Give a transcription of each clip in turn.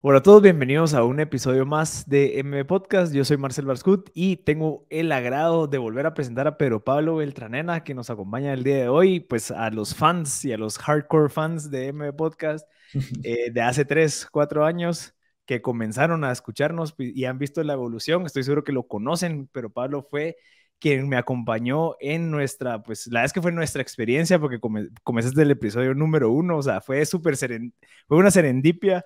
Hola a todos, bienvenidos a un episodio más de M Podcast. Yo soy Marcel Barscut y tengo el agrado de volver a presentar a Pedro Pablo Beltranena, que nos acompaña el día de hoy, pues a los fans y a los hardcore fans de M Podcast eh, de hace 3, 4 años que comenzaron a escucharnos y han visto la evolución. Estoy seguro que lo conocen, pero Pablo fue quien me acompañó en nuestra, pues la verdad es que fue nuestra experiencia, porque comenzaste el episodio número uno, o sea, fue súper, fue una serendipia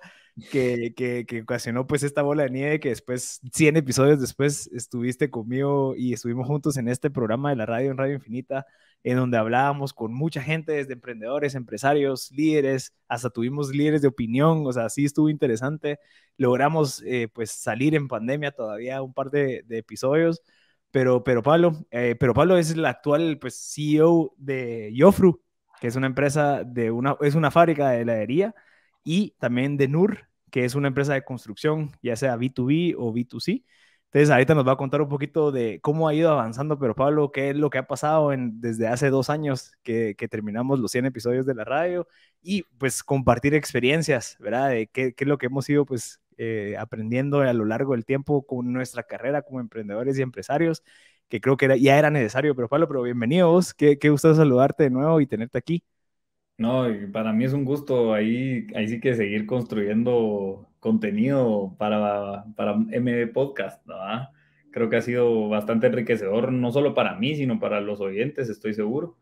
que, que, que, ocasionó pues esta bola de nieve que después, 100 episodios después, estuviste conmigo y estuvimos juntos en este programa de la radio, en Radio Infinita, en donde hablábamos con mucha gente, desde emprendedores, empresarios, líderes, hasta tuvimos líderes de opinión, o sea, sí estuvo interesante. Logramos eh, pues salir en pandemia todavía un par de, de episodios pero, pero Pablo, eh, pero Pablo es el actual pues, CEO de Yofru, que es una empresa de una, es una fábrica de heladería, y también de NUR, que es una empresa de construcción, ya sea B2B o B2C. Entonces, ahorita nos va a contar un poquito de cómo ha ido avanzando, pero Pablo, qué es lo que ha pasado desde hace dos años que, terminamos los 100 episodios de la radio y pues compartir experiencias, ¿verdad? De qué es lo que hemos ido pues eh, aprendiendo a lo largo del tiempo con nuestra carrera como emprendedores y empresarios, que creo que ya era necesario. Pero Pablo, pero bienvenidos, qué, qué gusto saludarte de nuevo y tenerte aquí. No, para mí es un gusto ahí, ahí sí que seguir construyendo contenido para, para MB Podcast, Creo que ha sido bastante enriquecedor, no solo para mí, sino para los oyentes, estoy seguro.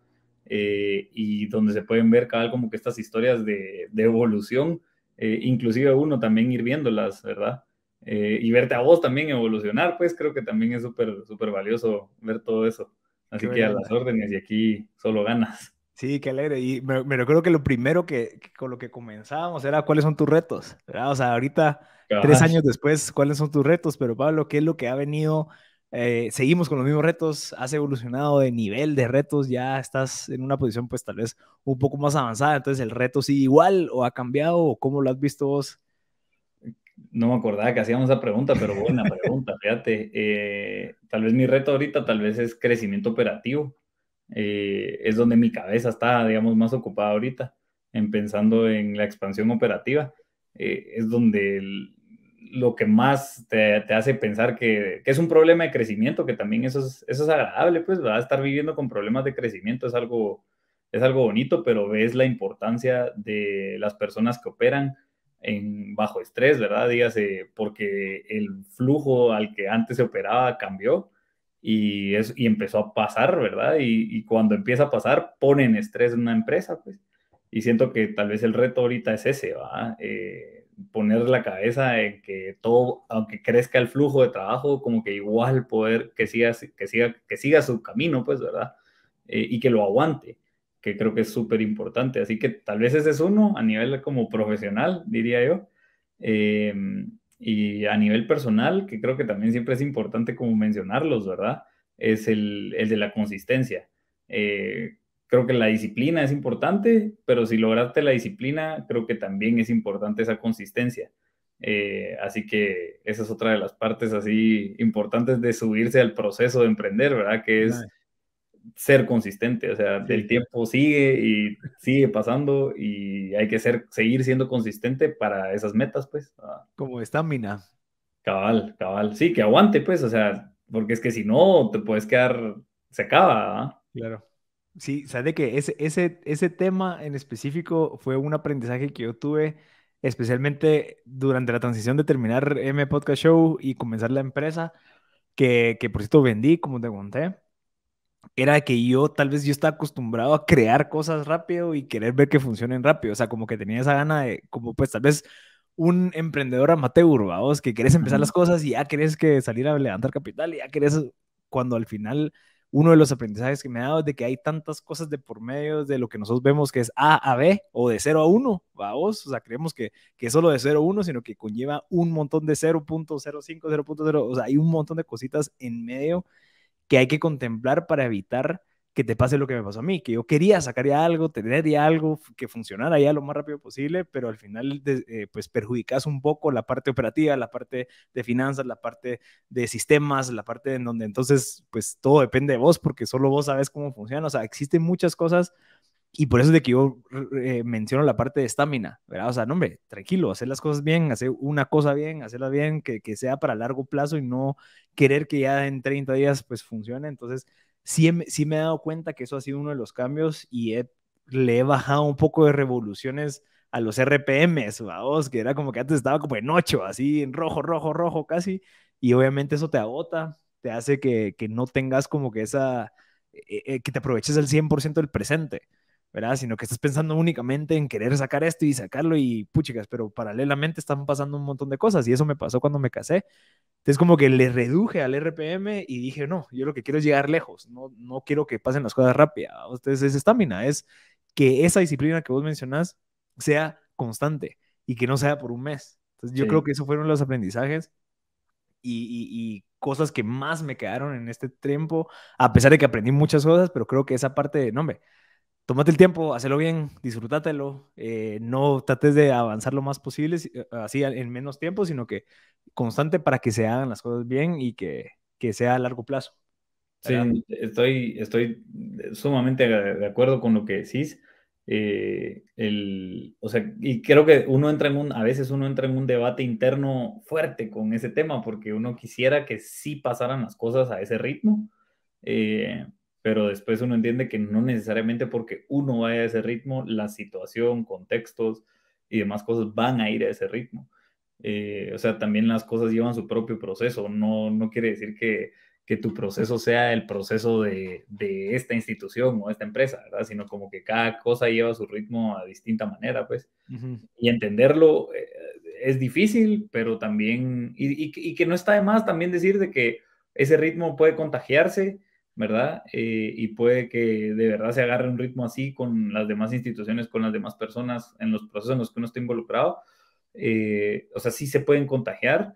Eh, y donde se pueden ver cada como que estas historias de, de, evolución eh, inclusive uno también ir viéndolas, ¿verdad? Eh, y verte a vos también evolucionar, pues creo que también es súper, súper valioso ver todo eso. Así que a las órdenes y aquí solo ganas. Sí, qué alegre. Y me, recuerdo que lo primero que, con lo que comenzábamos era cuáles son tus retos, ¿verdad? O sea, ahorita, tres años después, cuáles son tus retos, pero Pablo, ¿qué es lo que ha venido eh, seguimos con los mismos retos, has evolucionado de nivel de retos, ya estás en una posición pues tal vez un poco más avanzada, entonces el reto sigue igual o ha cambiado o cómo lo has visto vos. No me acordaba que hacíamos esa pregunta, pero buena pregunta, fíjate. Eh, tal vez mi reto ahorita tal vez es crecimiento operativo. Eh, es donde mi cabeza está, digamos, más ocupada ahorita, en pensando en la expansión operativa. es donde el, lo que más te, hace pensar que, es un problema de crecimiento, que también eso es, es agradable, pues, va a estar viviendo con problemas de crecimiento es algo, es algo bonito, pero ves la importancia de las personas que operan en bajo estrés, ¿verdad? Dígase, porque el flujo al que antes se operaba cambió y, es, y empezó a pasar, ¿verdad? Y, cuando empieza a pasar, ponen estrés en una empresa, pues. Y siento que tal vez el reto ahorita es ese, ¿va? Eh, poner la cabeza en que todo, aunque crezca el flujo de trabajo, como que igual poder que siga, que siga, que siga su camino, pues, ¿verdad? Eh, y que lo aguante, que creo que es súper importante. Así que tal vez ese es uno a nivel como profesional, diría yo. Em, y a nivel personal, que creo que también siempre es importante como mencionarlos, ¿verdad? Es el, el de la consistencia. Eh, creo que la disciplina es importante, pero si lograste la disciplina, creo que también es importante esa consistencia. Eh, así que esa es otra de las partes así importantes de subirse al proceso de emprender, ¿verdad? Que es ser consistente, o sea, el tiempo sigue y sigue pasando y hay que ser, seguir siendo consistente para esas metas, pues. Ah. Como estamina. Cabal, cabal. Sí, que aguante, pues, o sea, porque es que si no, te puedes quedar, se acaba, ¿verdad? ¿ah? Claro. Sí, sabes de que ese, ese, ese tema en específico fue un aprendizaje que yo tuve, especialmente durante la transición de terminar M Podcast Show y comenzar la empresa, que, que por cierto vendí, como te conté. Era que yo, tal vez yo estaba acostumbrado a crear cosas rápido y querer ver que funcionen rápido. O sea, como que tenía esa gana de, como pues tal vez un emprendedor amateur, vamos, que querés empezar las cosas y ya querés que salir a levantar capital y ya querés, cuando al final uno de los aprendizajes que me ha dado es de que hay tantas cosas de por medio de lo que nosotros vemos que es A a B o de 0 a 1, vamos, o sea, creemos que, que es solo de 0 a 1, sino que conlleva un montón de 0.05, 0.0, o sea, hay un montón de cositas en medio que hay que contemplar para evitar que te pase lo que me pasó a mí, que yo quería sacar ya algo, tener ya algo que funcionara ya lo más rápido posible, pero al final eh, pues perjudicas un poco la parte operativa, la parte de finanzas, la parte de sistemas, la parte en donde entonces pues todo depende de vos porque solo vos sabes cómo funciona, o sea, existen muchas cosas y por eso es de que yo eh, menciono la parte de estamina, ¿verdad? O sea, no, hombre, tranquilo, hacer las cosas bien, hacer una cosa bien, hacerla bien, que, que sea para largo plazo y no querer que ya en 30 días pues funcione, entonces sí, me he dado cuenta que eso ha sido uno de los cambios y le he bajado un poco de revoluciones a los RPMs, que era como que antes estaba como en ocho así, en rojo, rojo, rojo casi, y obviamente eso te agota, te hace que, no tengas como que esa, eh, eh, que te aproveches el 100% del presente. ¿verdad? Sino que estás pensando únicamente en querer sacar esto y sacarlo y puchicas, pero paralelamente están pasando un montón de cosas y eso me pasó cuando me casé. Entonces como que le reduje al RPM y dije, no, yo lo que quiero es llegar lejos, no, no quiero que pasen las cosas rápidas. Entonces es estamina, es que esa disciplina que vos mencionás sea constante y que no sea por un mes. Entonces yo creo que esos fueron los aprendizajes y, cosas que más me quedaron en este tiempo, a pesar de que aprendí muchas cosas, pero creo que esa parte de, no, hombre, tómate el tiempo, hazlo bien, disfrútatelo, eh, no trates de avanzar lo más posible, eh, así en menos tiempo, sino que constante para que se hagan las cosas bien y que, que sea a largo plazo. Sí, estoy, estoy sumamente de acuerdo con lo que decís. Eh, el, o sea, y creo que uno entra en un, a veces uno entra en un debate interno fuerte con ese tema, porque uno quisiera que sí pasaran las cosas a ese ritmo. Eh, pero después uno entiende que no necesariamente porque uno vaya a ese ritmo, la situación, contextos y demás cosas van a ir a ese ritmo. Eh, o sea, también las cosas llevan su propio proceso, no, no quiere decir que, tu proceso sea el proceso de, esta institución o esta empresa, ¿verdad? Sino como que cada cosa lleva su ritmo a distinta manera, pues. Y entenderlo eh, es difícil, pero también, y, y, que no está de más también decir de que ese ritmo puede contagiarse ¿verdad? Eh, y puede que de verdad se agarre un ritmo así con las demás instituciones, con las demás personas, en los procesos en los que uno está involucrado. Eh, o sea, sí se pueden contagiar,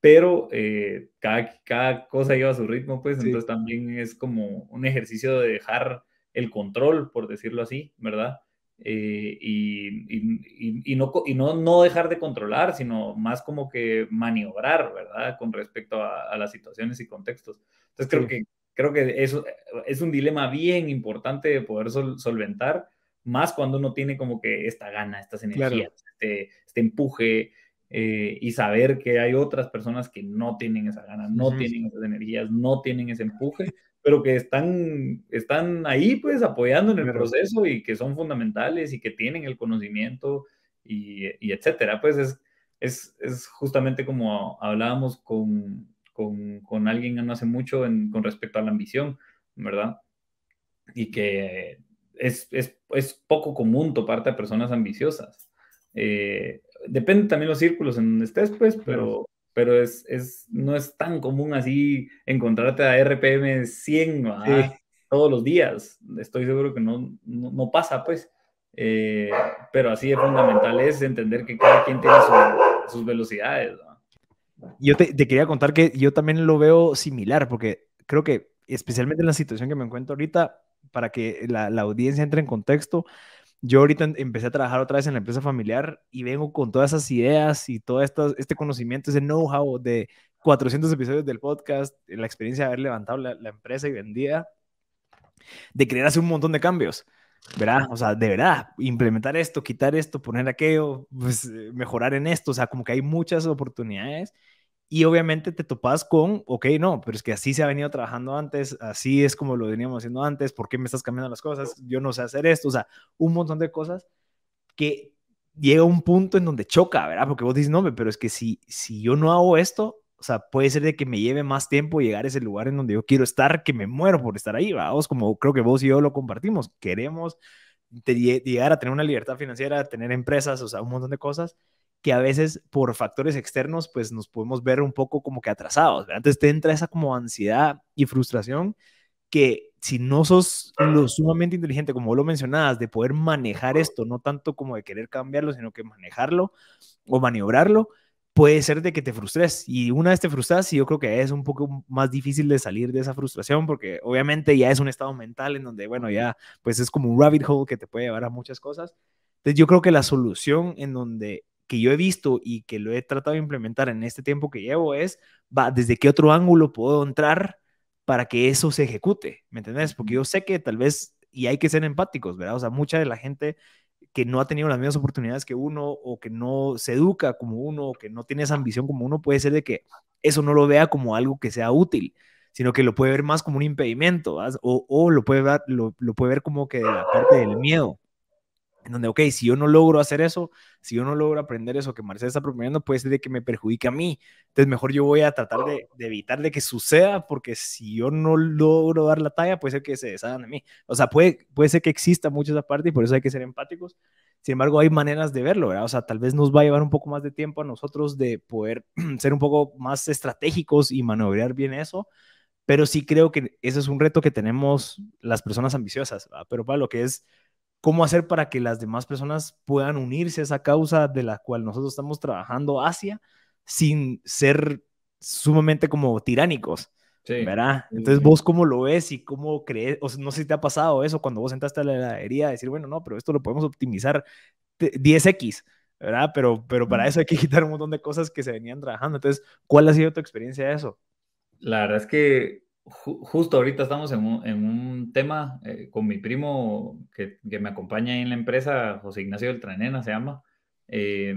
pero eh, cada, cosa lleva su ritmo, pues entonces también es como un ejercicio de dejar el control, por decirlo así, ¿verdad? y, no, no, no, dejar de controlar, sino más como que maniobrar, ¿verdad? Con respecto a, las situaciones y contextos. Entonces creo que creo que eso es un dilema bien importante de poder solventar, más cuando uno tiene como que esta gana, estas energías, este, este empuje eh, y saber que hay otras personas que no tienen esa gana, no tienen esas energías, no tienen ese empuje, pero que están, están ahí pues apoyando en el proceso y que son fundamentales y que tienen el conocimiento y, y etcétera. Pues es, es, es justamente como hablábamos con, con, con alguien no hace mucho con respecto a la ambición, ¿verdad? Y que es, poco común toparte a personas ambiciosas. Eh, depende también los círculos en donde estés, pues, pero, pero es, no es tan común así encontrarte a RPM 100 todos los días. Estoy seguro que no, no, pasa, pues. Eh, pero así es fundamental es entender que cada quien tiene sus velocidades. ¿no? Yo te, quería contar que yo también lo veo similar, porque creo que especialmente en la situación que me encuentro ahorita, para que la, audiencia entre en contexto, yo ahorita empecé a trabajar otra vez en la empresa familiar y vengo con todas esas ideas y todo este conocimiento, ese know-how de 400 episodios del podcast, la experiencia de haber levantado la, la empresa y vendida, de querer hacer un montón de cambios, ¿verdad? O sea, de verdad, implementar esto, quitar esto, poner aquello, pues eh, mejorar en esto, o sea, como que hay muchas oportunidades y obviamente te topas con, ok, no, pero es que así se ha venido trabajando antes, así es como lo veníamos haciendo antes, ¿por qué me estás cambiando las cosas? Yo no sé hacer esto, o sea, un montón de cosas que llega un punto en donde choca, ¿verdad? Porque vos dices, no, pero es que si, si yo no hago esto, o sea, puede ser de que me lleve más tiempo llegar a ese lugar en donde yo quiero estar, que me muero por estar ahí, vamos, como creo que vos y yo lo compartimos, queremos llegar a tener una libertad financiera, tener empresas, o sea, un montón de cosas, que a veces por factores externos pues nos podemos ver un poco como que atrasados, ¿verdad? Entonces te entra esa como ansiedad y frustración que si no sos lo sumamente inteligente, como vos lo mencionabas, de poder manejar esto, no tanto como de querer cambiarlo, sino que manejarlo o maniobrarlo, puede ser de que te frustres. Y una vez te frustras, yo creo que es un poco más difícil de salir de esa frustración, porque obviamente ya es un estado mental en donde, bueno, ya pues es como un rabbit hole que te puede llevar a muchas cosas. Entonces yo creo que la solución en donde que yo he visto y que lo he tratado de implementar en este tiempo que llevo es, va, ¿desde qué otro ángulo puedo entrar para que eso se ejecute? ¿Me entendés? Porque yo sé que tal vez, y hay que ser empáticos, ¿verdad? O sea, mucha de la gente que no ha tenido las mismas oportunidades que uno o que no se educa como uno o que no tiene esa ambición como uno, puede ser de que eso no lo vea como algo que sea útil, sino que lo puede ver más como un impedimento o, o, lo, puede ver, lo, lo puede ver como que de la parte del miedo en donde, ok, si yo no logro hacer eso, si yo no logro aprender eso que Marcela está proponiendo, puede ser de que me perjudique a mí. Entonces, mejor yo voy a tratar de, evitar de que suceda, porque si yo no logro dar la talla, puede ser que se deshagan de mí. O sea, puede, puede ser que exista mucho esa parte y por eso hay que ser empáticos. Sin embargo, hay maneras de verlo, ¿verdad? O sea, tal vez nos va a llevar un poco más de tiempo a nosotros de poder ser un poco más estratégicos y maniobrar bien eso, pero sí creo que ese es un reto que tenemos las personas ambiciosas, Pero para lo que es cómo hacer para que las demás personas puedan unirse a esa causa de la cual nosotros estamos trabajando hacia sin ser sumamente como tiránicos. ¿Verdad? Entonces, vos cómo lo ves y cómo crees, o sea, no sé si te ha pasado eso cuando vos entraste a la heladería, decir, bueno, no, pero esto lo podemos optimizar 10x, ¿verdad? Pero, pero para eso hay que quitar un montón de cosas que se venían trabajando. Entonces, ¿cuál ha sido tu experiencia de eso? La verdad es que justo ahorita estamos en un, tema eh, con mi primo que, me acompaña en la empresa, José Ignacio del Tranena se llama. Eh,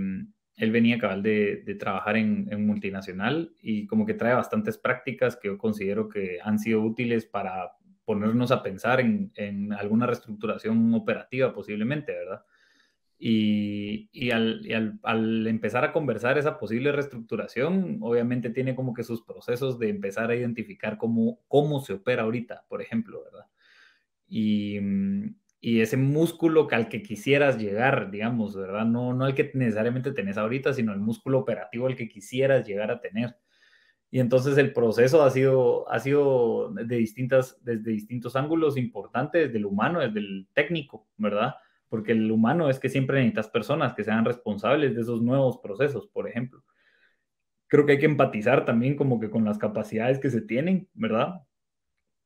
él venía cabal de, de trabajar en, multinacional y como que trae bastantes prácticas que yo considero que han sido útiles para ponernos a pensar en, en alguna reestructuración operativa posiblemente, ¿verdad? Y, al, empezar a conversar esa posible reestructuración, obviamente tiene como que sus procesos de empezar a identificar cómo, se opera ahorita, por ejemplo, ¿verdad? Y, mm, ese músculo al que quisieras llegar, digamos, ¿verdad? No, no al que necesariamente tenés ahorita, sino el músculo operativo al que quisieras llegar a tener. Y entonces el proceso ha sido, ha sido de distintas, desde distintos ángulos importantes, desde el humano, desde el técnico, ¿verdad? porque el humano es que siempre necesitas personas que sean responsables de esos nuevos procesos, por ejemplo. Creo que hay que empatizar también como que con las capacidades que se tienen, ¿verdad?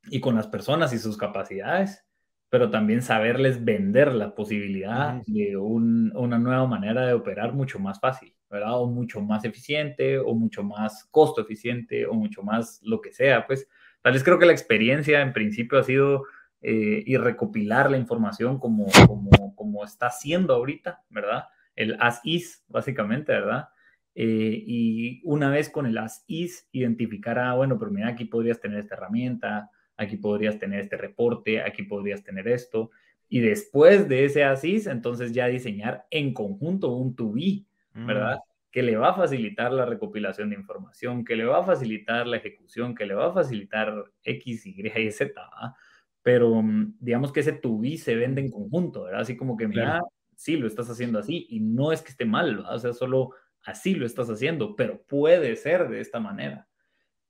Y con las personas y sus capacidades, pero también saberles vender la posibilidad de una nueva manera de operar mucho más fácil, ¿verdad? O mucho más eficiente, o mucho más costo eficiente, o mucho más lo que sea, pues. Tal vez creo que la experiencia en principio ha sido eh, y recopilar la información como, como, como, está haciendo ahorita, ¿verdad? El as-is, básicamente, ¿verdad? Eh, y una vez con el as-is, identificar, ah, bueno, pero mira, aquí podrías tener esta herramienta, aquí podrías tener este reporte, aquí podrías tener esto. Y después de ese ASIS, entonces ya diseñar en conjunto un to be, mm. ¿verdad? Que le va a facilitar la recopilación de información, que le va a facilitar la ejecución, que le va a facilitar X, Y, Z. ¿ah? pero mm, digamos que ese to se vende en conjunto, ¿verdad? Así como que, mira, sí, lo estás haciendo así y no es que esté mal, ¿verdad? o sea, solo así lo estás haciendo, pero puede ser de esta manera.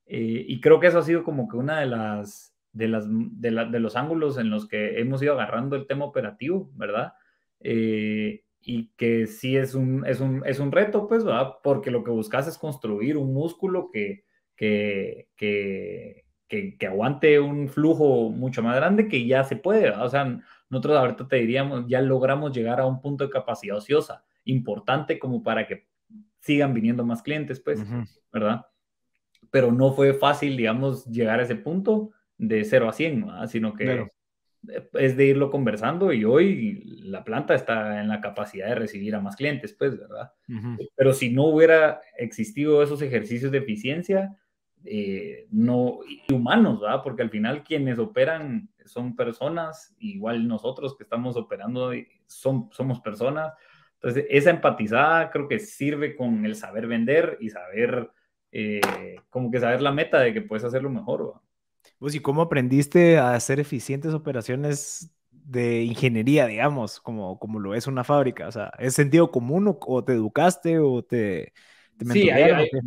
Eh, y creo que eso ha sido como que una de las, de las, mm, de, los ángulos en los que hemos ido agarrando el tema operativo, ¿verdad? Eh, y que sí es un, es un, es un reto, pues, ¿verdad? Porque lo que buscas es construir un músculo que, que, que que, aguante un flujo mucho más grande que ya se puede. O sea, nosotros ahorita te diríamos, ya logramos llegar a un punto de capacidad ociosa importante como para que sigan viniendo más clientes, pues, ¿verdad? Pero no fue fácil, digamos, llegar a ese punto de 0 a 100, sino que eh, es de irlo conversando y hoy la planta está en la capacidad de recibir a más clientes, pues, ¿verdad? Pero si no hubiera existido esos ejercicios de eficiencia, eh, no humanos, ¿verdad? Porque al final quienes operan son personas, igual nosotros que estamos operando eh, son, somos personas. Entonces, esa empatizada creo que sirve con el saber vender y saber, eh, como que saber la meta de que puedes hacerlo mejor. Pues, ¿y cómo aprendiste a hacer eficientes operaciones de ingeniería, digamos, como, como lo es una fábrica? O sea, ¿es sentido común o te educaste o te sí,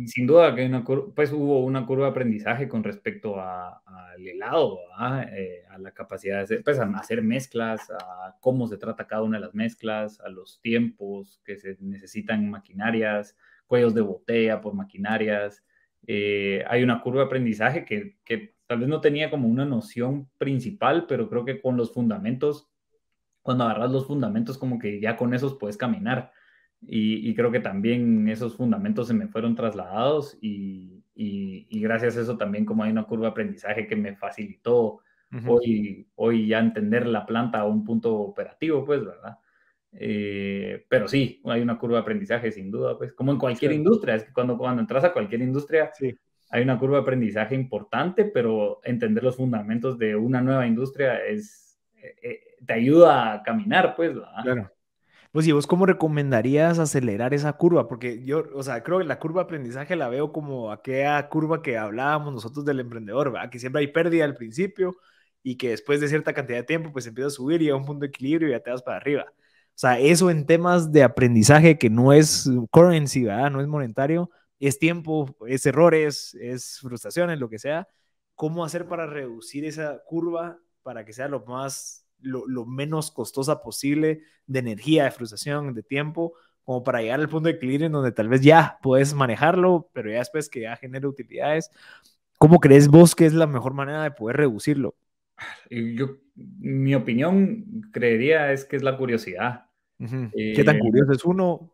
sin duda que pues hubo una curva de aprendizaje con respecto al helado, eh, a la capacidad de hacer, pues, a hacer mezclas, a cómo se trata cada una de las mezclas, a los tiempos que se necesitan maquinarias, cuellos de botella por maquinarias. Eh, hay una curva de aprendizaje que tal vez no tenía como una noción principal, pero creo que con los fundamentos, cuando agarras los fundamentos, como que ya con esos puedes caminar. Y, creo que también esos fundamentos se me fueron trasladados y, gracias a eso también como hay una curva de aprendizaje que me facilitó hoy, hoy ya entender la planta a un punto operativo, pues, ¿verdad? Eh, pero sí, hay una curva de aprendizaje sin duda, pues, como en cualquier industria, es que cuando, cuando entras a cualquier industria... Hay una curva de aprendizaje importante, pero entender los fundamentos de una nueva industria es, eh, eh, te ayuda a caminar, pues. ¿verdad? Pues, ¿y vos cómo recomendarías acelerar esa curva? Porque yo, o sea, creo que la curva de aprendizaje la veo como aquella curva que hablábamos nosotros del emprendedor, ¿verdad? Que siempre hay pérdida al principio y que después de cierta cantidad de tiempo, pues empieza a subir y a un punto de equilibrio y ya te vas para arriba. O sea, eso en temas de aprendizaje que no es currency, ¿verdad? No es monetario, es tiempo, es errores, es frustraciones, lo que sea. ¿Cómo hacer para reducir esa curva para que sea lo más lo, menos costosa posible de energía, de frustración, de tiempo, como para llegar al punto de equilibrio en donde tal vez ya puedes manejarlo, pero ya después que ya genere utilidades. ¿Cómo crees vos que es la mejor manera de poder reducirlo? mi opinión, creería es que es la curiosidad. Eh, ¿Qué tan curioso es uno?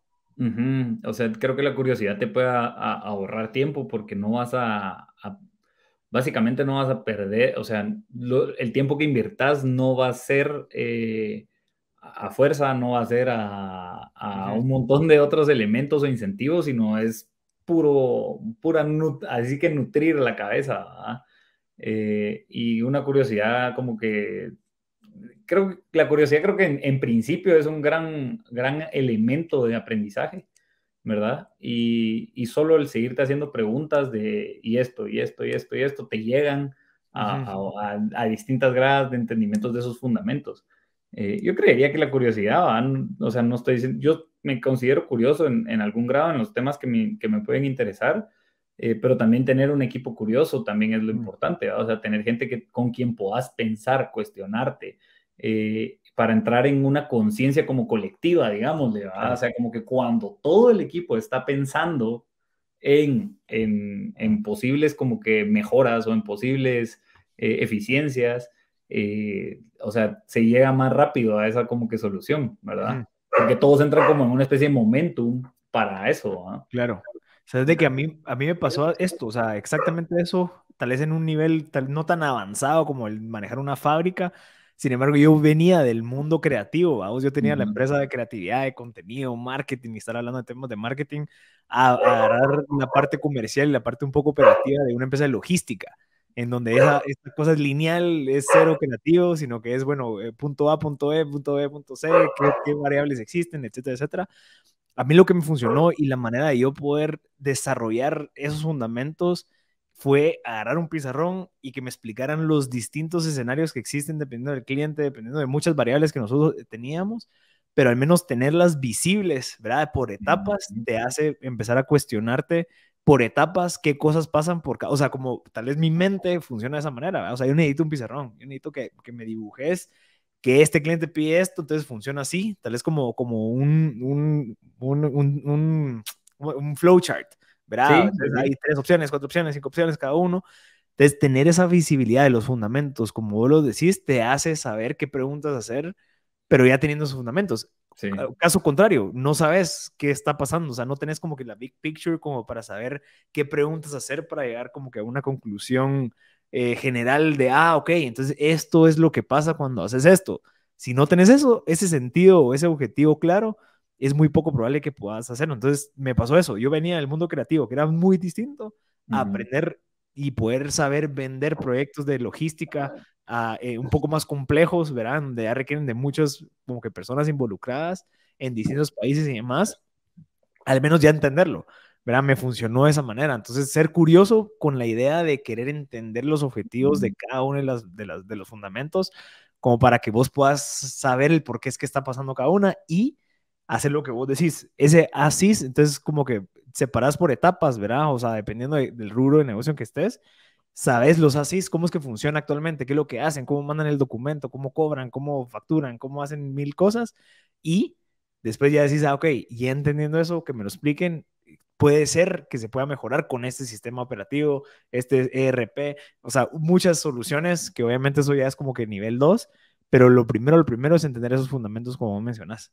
O sea, creo que la curiosidad te puede ahorrar tiempo porque no vas a, básicamente no vas a perder, o sea, el tiempo que invirtas no va a ser eh, a fuerza, no va a ser a, un montón de otros elementos o incentivos, sino es puro, pura, así que nutrir la cabeza. Eh, y una curiosidad como que, creo que la curiosidad creo que en, en principio es un gran, gran elemento de aprendizaje. ¿verdad? Y, y, solo el seguirte haciendo preguntas de, y esto, y esto, y esto, y esto, te llegan a, a, a, distintas gradas de entendimientos de esos fundamentos. Eh, yo creería que la curiosidad, o sea, no estoy diciendo, yo me considero curioso en, en algún grado en los temas que me, que me pueden interesar, eh, pero también tener un equipo curioso también es lo importante, o sea, tener gente que, con quien puedas pensar, cuestionarte. Eh, para entrar en una conciencia como colectiva, digamos, o sea, como que cuando todo el equipo está pensando en, posibles como que mejoras o en posibles eh, eficiencias, eh, o sea, se llega más rápido a esa como que solución, ¿verdad? Porque todos entran como en una especie de momentum para eso. ¿ah? Claro. O sea, es de que a mí, a mí me pasó esto, o sea, exactamente eso, tal vez en un nivel no tan avanzado como el manejar una fábrica, sin embargo, yo venía del mundo creativo, ¿vamos? yo tenía la empresa de creatividad, de contenido, marketing, y estar hablando de temas de marketing, a, agarrar la parte comercial y la parte un poco operativa de una empresa de logística en donde esa, esta cosa es lineal, es cero creativo, sino que es, bueno, eh, punto A, punto B, punto B, punto C, qué, qué, variables existen, etcétera, etcétera. A mí lo que me funcionó y la manera de yo poder desarrollar esos fundamentos fue agarrar un pizarrón y que me explicaran los distintos escenarios que existen dependiendo del cliente, dependiendo de muchas variables que nosotros eh, teníamos, pero al menos tenerlas visibles, ¿verdad? Por etapas te hace empezar a cuestionarte por etapas qué cosas pasan por cada, o sea, como tal vez mi mente funciona de esa manera, ¿verdad? O sea, yo necesito un pizarrón, yo necesito que, que me dibujes que este cliente pide esto, entonces funciona así, tal vez como, como un, un, un, un, un flowchart pues, hay tres opciones, cuatro opciones, cinco opciones cada uno. Entonces, tener esa visibilidad de los fundamentos, como vos lo decís, te hace saber qué preguntas hacer, pero ya teniendo esos fundamentos. Caso contrario, no sabes qué está pasando, o sea, no tenés como que la big picture como para saber qué preguntas hacer para llegar como que a una conclusión eh, general de, ah, ok, entonces esto es lo que pasa cuando haces esto. Si no tenés eso, ese sentido o ese objetivo claro, es muy poco probable que puedas hacerlo. Entonces me pasó eso. Yo venía del mundo creativo, que era muy distinto, aprender y poder saber vender proyectos de logística eh, un poco más complejos, verán, Donde ya requieren de muchas como que personas involucradas en distintos países y demás, al menos ya entenderlo. ¿verdad? Me funcionó de esa manera. Entonces, ser curioso con la idea de querer entender los objetivos de cada uno de, de, las, de los fundamentos, como para que vos puedas saber el por qué es que está pasando cada una y hacer lo que vos decís. Ese ASIS, entonces como que separás por etapas, ¿verdad? O sea, dependiendo del rubro de negocio en que estés, sabes los ASIS, cómo es que funciona actualmente, qué es lo que hacen, cómo mandan el documento, cómo cobran, cómo facturan, cómo hacen mil cosas. Y después ya decís, ah, ok, ya entendiendo eso, que me lo expliquen, puede ser que se pueda mejorar con este sistema operativo, este ERP, o sea, muchas soluciones que obviamente eso ya es como que nivel 2, pero lo primero, lo primero es entender esos fundamentos como mencionas.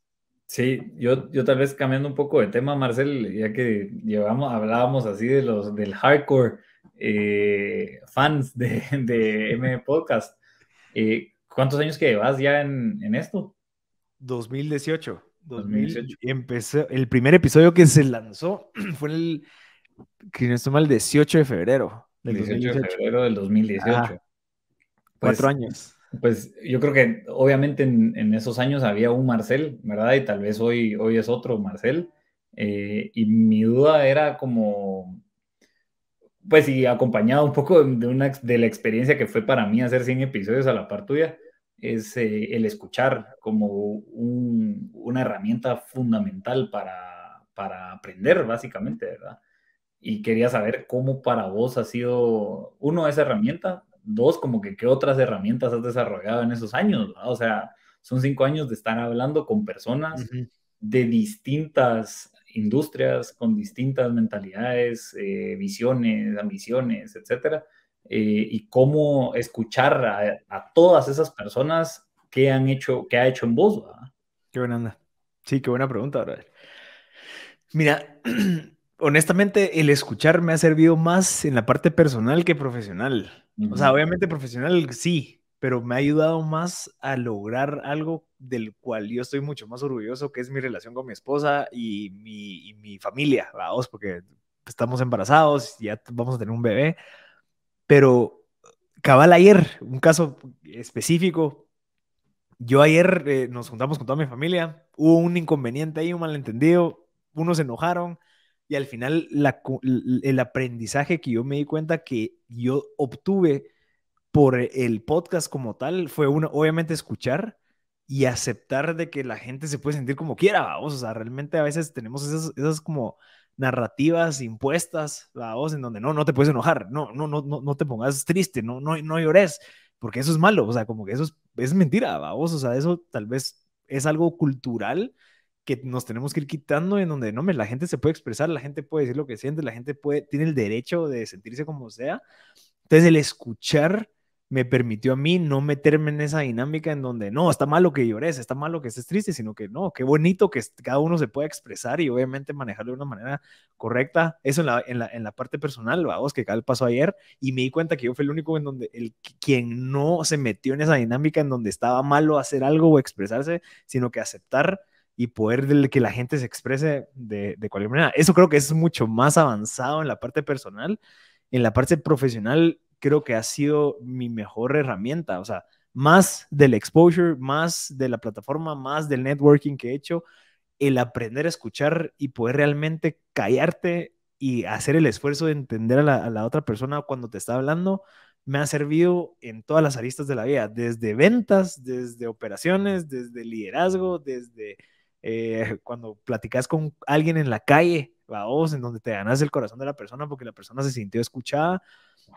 Sí, yo, yo tal vez cambiando un poco de tema, Marcel, ya que llevamos, hablábamos así de los del hardcore eh, fans de, de, M Podcast. Eh, ¿Cuántos años que llevas ya en, esto? 2018. 2018. Empezó, el primer episodio que se lanzó fue el, que no mal, 18 de febrero. Del 18 de febrero del 2018. cuatro pues años. Pues yo creo que obviamente en, esos años había un Marcel, ¿verdad? Y tal vez hoy, hoy es otro Marcel. Eh, y mi duda era como, pues y acompañado un poco de, una, de la experiencia que fue para mí hacer 100 episodios a la par tuya, es eh, el escuchar como una herramienta fundamental para, para aprender, básicamente, ¿verdad? Y quería saber cómo para vos ha sido, uno, esa herramienta, Dos, como que qué otras herramientas has desarrollado en esos años, o sea, son cinco años de estar hablando con personas de distintas industrias, con distintas mentalidades, eh, visiones, ambiciones, etcétera, eh, y cómo escuchar a, todas esas personas que han hecho, que ha hecho en vos, ¿verdad? Qué buena onda. Sí, qué buena pregunta, ¿verdad? Mira, honestamente, el escuchar me ha servido más en la parte personal que profesional. O sea, obviamente profesional sí, pero me ha ayudado más a lograr algo del cual yo estoy mucho más orgulloso, que es mi relación con mi esposa y mi, familia, vamos, porque estamos embarazados, ya vamos a tener un bebé, pero cabal ayer, un caso específico, yo ayer eh, nos juntamos con toda mi familia, hubo un inconveniente ahí, un malentendido, unos se enojaron, y al final, el aprendizaje que yo me di cuenta que yo obtuve por el podcast como tal fue, una, obviamente, escuchar y aceptar de que la gente se puede sentir como quiera, vamos. O sea, realmente a veces tenemos esas, esas como narrativas impuestas, la en donde no, no te puedes enojar, no, no, no, no te pongas triste, no, no, no llores, porque eso es malo, o sea, como que eso es, mentira, vamos, o sea, eso tal vez es algo cultural que nos tenemos que ir quitando en donde no, la gente se puede expresar, la gente puede decir lo que siente, la gente puede, tiene el derecho de sentirse como sea. Entonces el escuchar me permitió a mí no meterme en esa dinámica en donde no, está malo que llores, está malo que estés triste, sino que no, qué bonito que cada uno se pueda expresar y obviamente manejarlo de una manera correcta. Eso en la, en la, en la parte personal, vamos, que cada paso ayer y me di cuenta que yo fui el único en donde, el, quien no se metió en esa dinámica en donde estaba malo hacer algo o expresarse, sino que aceptar y poder que la gente se exprese de, cualquier manera. Eso creo que es mucho más avanzado en la parte personal. En la parte profesional creo que ha sido mi mejor herramienta, o sea, más del exposure, más de la plataforma, más del networking que he hecho, el aprender a escuchar y poder realmente callarte y hacer el esfuerzo de entender a la otra persona cuando te está hablando, me ha servido en todas las aristas de la vida, desde ventas, desde operaciones, desde liderazgo, desde eh, cuando platicas con alguien en la calle, vos, en donde te ganas el corazón de la persona porque la persona se sintió escuchada.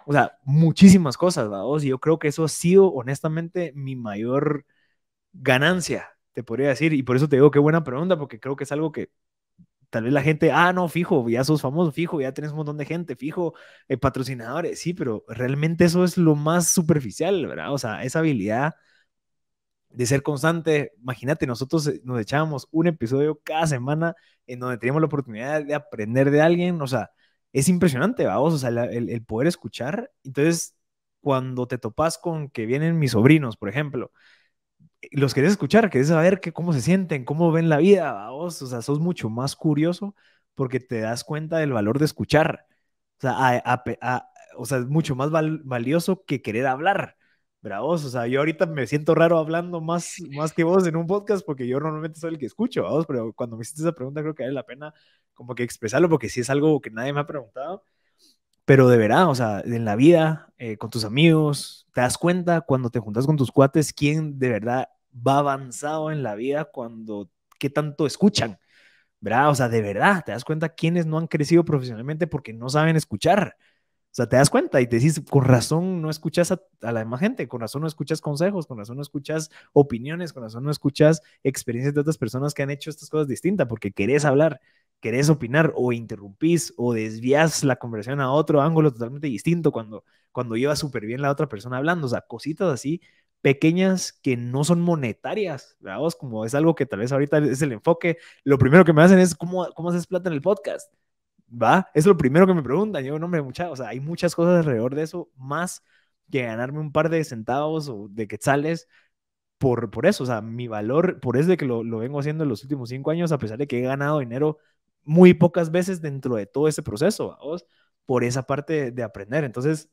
O sea, muchísimas cosas, vaos Y yo creo que eso ha sido, honestamente, mi mayor ganancia, te podría decir. Y por eso te digo, qué buena pregunta, porque creo que es algo que tal vez la gente, ah, no, fijo, ya sos famoso, fijo, ya tenés un montón de gente, fijo, eh, patrocinadores, sí, pero realmente eso es lo más superficial, ¿verdad? O sea, esa habilidad de ser constante. Imagínate, nosotros eh, nos echábamos un episodio cada semana en donde teníamos la oportunidad de aprender de alguien, o sea, es impresionante, vamos, o sea, el, poder escuchar. Entonces, cuando te topas con que vienen mis sobrinos, por ejemplo, eh, los querés escuchar, querés saber cómo se sienten, cómo ven la vida, vamos, o sea, sos mucho más curioso porque te das cuenta del valor de escuchar. O sea, es mucho más valioso que querer hablar bravos, o sea, yo ahorita me siento raro hablando más, más que vos en un podcast porque yo normalmente soy el que escucho, vos, pero cuando me hiciste esa pregunta creo que vale la pena como que expresarlo porque sí es algo que nadie me ha preguntado, pero de verdad, o sea, en la vida, eh, con tus amigos, te das cuenta cuando te juntas con tus cuates quién de verdad va avanzado en la vida cuando, qué tanto escuchan. ¿verdad? O sea, de verdad, te das cuenta quiénes no han crecido profesionalmente porque no saben escuchar. O sea, te das cuenta y te dices, con razón no escuchas a, la demás gente, con razón no escuchas consejos, con razón no escuchas opiniones, con razón no escuchas experiencias de otras personas que han hecho estas cosas distintas, porque querés hablar, querés opinar o interrumpís o desvías la conversación a otro ángulo totalmente distinto cuando, cuando lleva súper bien la otra persona hablando. O sea, cositas así pequeñas que no son monetarias, ¿verdad? Como es algo que tal vez ahorita es el enfoque, lo primero que me hacen es, ¿cómo, cómo haces plata en el podcast? ¿va? Es lo primero que me preguntan. Yo, no, hombre, mucha, o sea, hay muchas cosas alrededor de eso, más que ganarme un par de centavos o de quetzales por, por eso. O sea, mi valor, por eso de que lo, vengo haciendo en los últimos cinco años, a pesar de que he ganado dinero muy pocas veces dentro de todo ese proceso, por esa parte de, aprender. Entonces,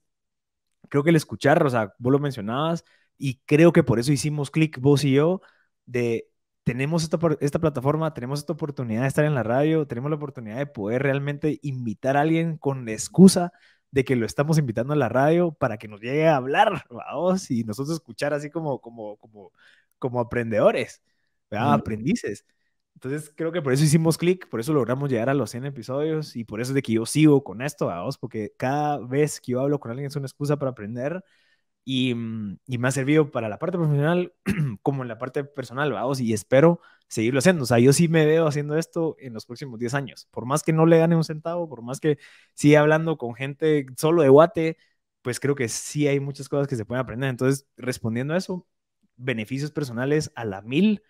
creo que el escuchar, o sea, vos lo mencionabas, y creo que por eso hicimos click vos y yo, de tenemos esta, esta plataforma, tenemos esta oportunidad de estar en la radio, tenemos la oportunidad de poder realmente invitar a alguien con la excusa de que lo estamos invitando a la radio para que nos llegue a hablar, vamos, y nosotros escuchar así como, como, como, como aprendedores, aprendices. Entonces creo que por eso hicimos clic, por eso logramos llegar a los 100 episodios y por eso es de que yo sigo con esto, vos, porque cada vez que yo hablo con alguien es una excusa para aprender Mm, y, me ha servido para la parte profesional como en la parte personal, vamos, y espero seguirlo haciendo. O sea, yo sí me veo haciendo esto en los próximos 10 años. Por más que no le gane un centavo, por más que siga hablando con gente solo de guate, pues creo que sí hay muchas cosas que se pueden aprender. Entonces, respondiendo a eso, beneficios personales a la mil,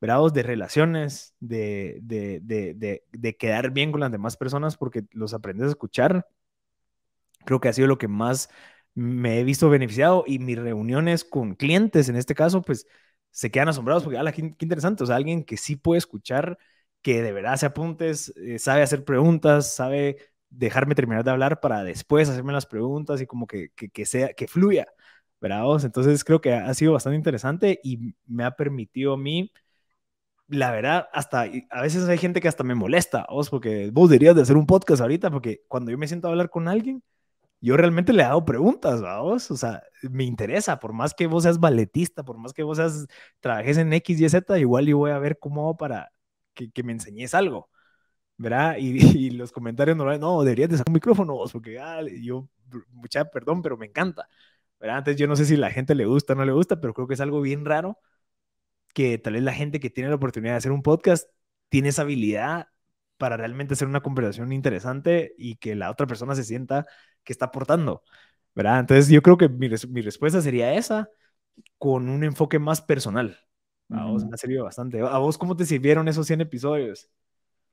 grados de relaciones, de, de, de, de, quedar bien con las demás personas porque los aprendes a escuchar. Creo que ha sido lo que más me he visto beneficiado y mis reuniones con clientes, en este caso, pues se quedan asombrados porque, ala, qué, qué interesante, o sea, alguien que sí puede escuchar, que de verdad se apuntes, eh, sabe hacer preguntas, sabe dejarme terminar de hablar para después hacerme las preguntas y como que, que, sea, que fluya, ¿verdad? Entonces creo que ha sido bastante interesante y me ha permitido a mí, la verdad, hasta, a veces hay gente que hasta me molesta, vos, porque vos dirías de hacer un podcast ahorita, porque cuando yo me siento a hablar con alguien, yo realmente le hago preguntas, vamos, o sea, me interesa, por más que vos seas balletista, por más que vos seas, trabajes en X, Y, Z, igual yo voy a ver cómo para que, me enseñes algo, ¿verdad? Y, los comentarios normales, no, deberías de sacar un micrófono vos, porque ah, yo, mucha, perdón, pero me encanta, ¿verdad? Antes yo no sé si la gente le gusta o no le gusta, pero creo que es algo bien raro que tal vez la gente que tiene la oportunidad de hacer un podcast tiene esa habilidad para realmente hacer una conversación interesante y que la otra persona se sienta que está aportando, ¿verdad? Entonces yo creo que mi, mi respuesta sería esa, con un enfoque más personal. A vos me ha servido bastante. ¿A vos cómo te sirvieron esos 100 episodios?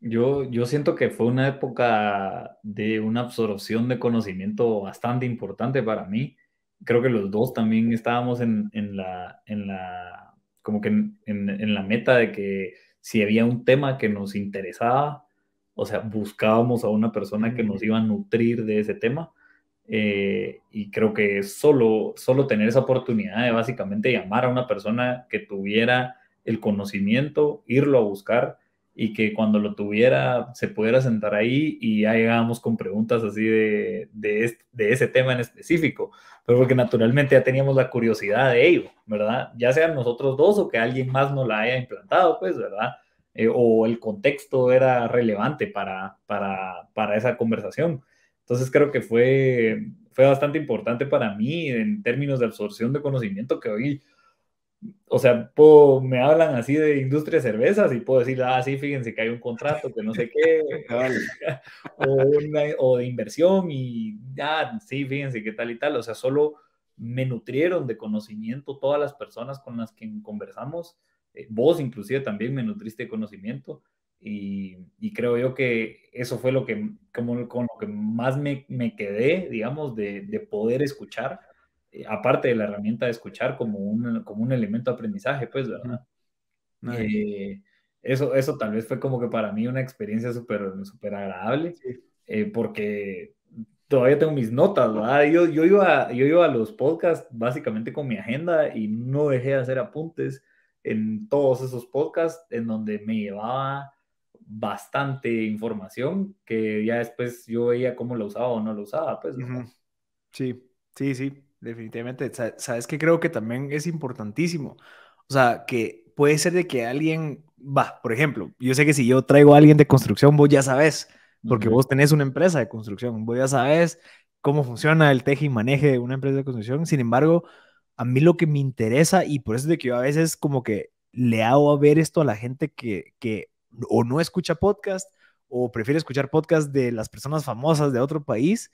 Yo, yo siento que fue una época de una absorción de conocimiento bastante importante para mí. Creo que los dos también estábamos en, en la, en la, como que en, la meta de que si había un tema que nos interesaba, o sea, buscábamos a una persona que nos mm. iba a nutrir de ese tema. Eh, y creo que solo, solo tener esa oportunidad de básicamente llamar a una persona que tuviera el conocimiento, irlo a buscar y que cuando lo tuviera se pudiera sentar ahí y ya llegábamos con preguntas así de, de, de, ese tema en específico, pero porque naturalmente ya teníamos la curiosidad de ello, ¿verdad? Ya sean nosotros dos o que alguien más nos la haya implantado, pues, ¿verdad? Eh, o el contexto era relevante para, para, para, esa conversación. Entonces creo que fue, fue bastante importante para mí en términos de absorción de conocimiento que hoy, o sea, me hablan así de industria de cervezas y puedo decir, ah, sí, fíjense que hay un contrato que no sé qué, o, o, de inversión y, ah, sí, fíjense qué tal y tal. O sea, solo me nutrieron de conocimiento todas las personas con las que conversamos eh, vos inclusive también me nutriste conocimiento y, creo yo que eso fue lo que, como, con lo que más me, me quedé, digamos, de, de poder escuchar, eh, aparte de la herramienta de escuchar como un, como un elemento de aprendizaje, pues, ¿verdad? Eh, eso, eso tal vez fue como que para mí una experiencia súper super agradable, porque todavía tengo mis notas, ¿verdad? Yo, yo, iba, yo iba a los podcasts básicamente con mi agenda y no dejé de hacer apuntes en todos esos podcasts en donde me llevaba bastante información que ya después yo veía cómo lo usaba o no lo usaba, pues. Sí, sí, sí, definitivamente. Sabes que creo que también es importantísimo. O sea, que puede ser de que alguien, va, por ejemplo, yo sé que si yo traigo a alguien de construcción, vos ya sabes, porque vos tenés una empresa de construcción, vos ya sabes cómo funciona el teje y maneje de una empresa de construcción. Sin embargo, a mí lo que me interesa, y por eso es de que yo a veces como que le hago a ver esto a la gente que, o no escucha podcast o prefiere escuchar podcast de las personas famosas de otro país,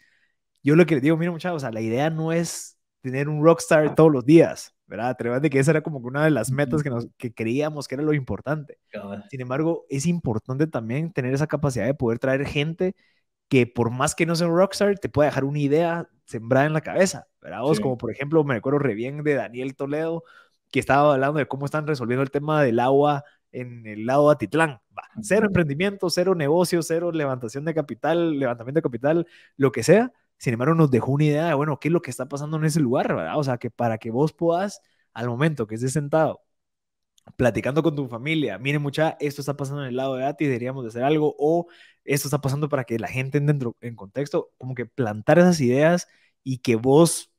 yo lo que le digo, mira muchachos, la idea no es tener un rockstar todos los días, ¿verdad? través de que esa era como una de las metas que, nos, que creíamos que era lo importante. Sin embargo, es importante también tener esa capacidad de poder traer gente que por más que no sea un rockstar, te pueda dejar una idea sembrada en la cabeza, ¿verdad? Vos, como por ejemplo, me recuerdo re bien de Daniel Toledo, que estaba hablando de cómo están resolviendo el tema del agua en el lado de Atitlán. cero emprendimiento, cero negocio, cero levantación de capital, levantamiento de capital, lo que sea. Sin embargo, nos dejó una idea de, bueno, qué es lo que está pasando en ese lugar, ¿verdad? O sea, que para que vos puedas, al momento que estés sentado platicando con tu familia, miren mucha, esto está pasando en el lado de ATI, deberíamos de hacer algo, o esto está pasando para que la gente dentro en contexto, como que plantar esas ideas y que vos,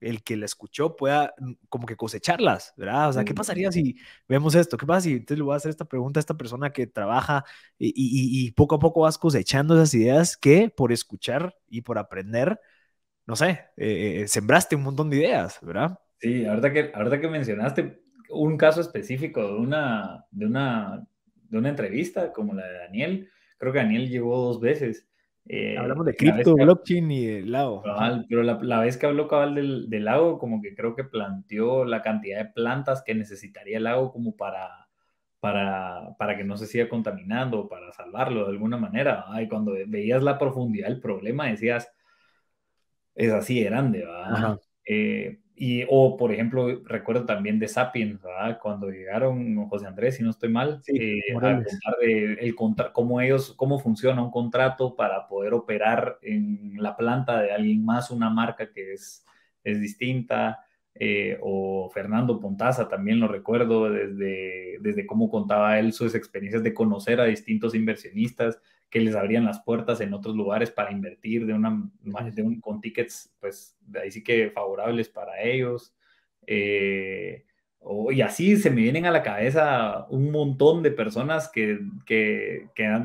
el que la escuchó, pueda mm, como que cosecharlas, ¿verdad? O sea, ¿qué pasaría si vemos esto? ¿Qué pasa si entonces le voy a hacer esta pregunta a esta persona que trabaja y, poco a poco vas cosechando esas ideas que por escuchar y por aprender, no sé, eh, eh, eh, sembraste un montón de ideas, ¿verdad? Sí, que, ahorita que mencionaste, un caso específico de una, de una, de una entrevista como la de Daniel. Creo que Daniel llegó dos veces. Eh, Hablamos de cripto, blockchain y del lago. pero la, la, vez que habló Cabal del, lago, como que creo que planteó la cantidad de plantas que necesitaría el lago como para, para, para que no se siga contaminando, para salvarlo de alguna manera. Y cuando veías la profundidad del problema decías, es así grande, ¿verdad? Y, o, por ejemplo, recuerdo también de Sapiens, ¿verdad? Cuando llegaron José Andrés, si no estoy mal, eh, a contar de, cómo ellos, cómo funciona un contrato para poder operar en la planta de alguien más, una marca que es, es distinta. Eh, o Fernando Pontaza, también lo recuerdo, desde, desde cómo contaba él sus experiencias de conocer a distintos inversionistas que les abrían las puertas en otros lugares para invertir de una, de un, con tickets, pues de ahí sí que favorables para ellos. Eh, y así se me vienen a la cabeza un montón de personas que,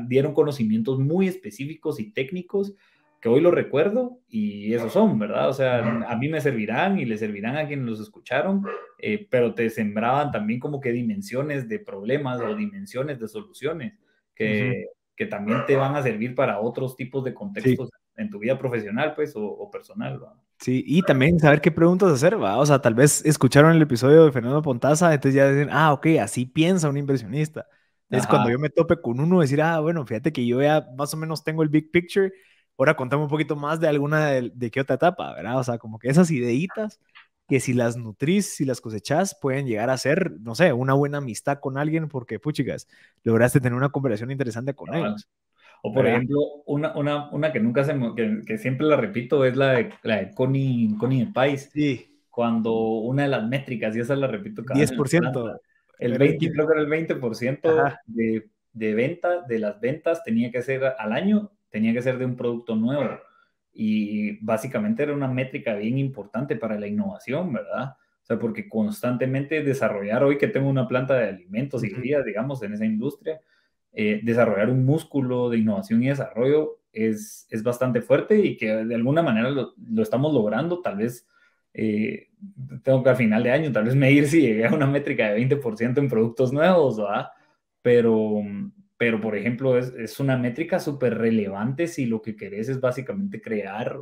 dieron conocimientos muy específicos y técnicos que hoy los recuerdo y esos son, ¿verdad? O sea, a mí me servirán y le servirán a quienes los escucharon, eh, pero te sembraban también como que dimensiones de problemas o dimensiones de soluciones que, que también te van a servir para otros tipos de contextos en tu vida profesional, pues, o, personal. Sí, y también saber qué preguntas hacer, ¿va? O sea, tal vez escucharon el episodio de Fernando Pontaza, entonces ya dicen, ah, ok, así piensa un inversionista. Es cuando yo me tope con uno, decir, ah, bueno, fíjate que yo ya más o menos tengo el big picture, ahora contame un poquito más de alguna de, de qué otra etapa, ¿verdad? O sea, como que esas ideitas que si las nutrís, si las cosechás, pueden llegar a ser, no sé, una buena amistad con alguien porque, puchigas, lograste tener una conversación interesante con ellos. O por ejemplo, una, una, que nunca se que, que, siempre la repito es la de, la Connie, Connie de Pais. Sí. Cuando una de las métricas, y esa la repito cada 10%. El, el 20, creo que era el 20% de, de venta, de las ventas tenía que ser al año, tenía que ser de un producto nuevo y básicamente era una métrica bien importante para la innovación, ¿verdad? O sea, porque constantemente desarrollar, hoy que tengo una planta de alimentos y crías, digamos, en esa industria, eh, desarrollar un músculo de innovación y desarrollo es, es bastante fuerte y que de alguna manera lo, estamos logrando, tal vez. Eh, tengo que al final de año tal vez medir si llegué a una métrica de 20% en productos nuevos, ¿verdad? Pero, mm, pero por ejemplo es, es una métrica súper relevante si lo que querés es básicamente crear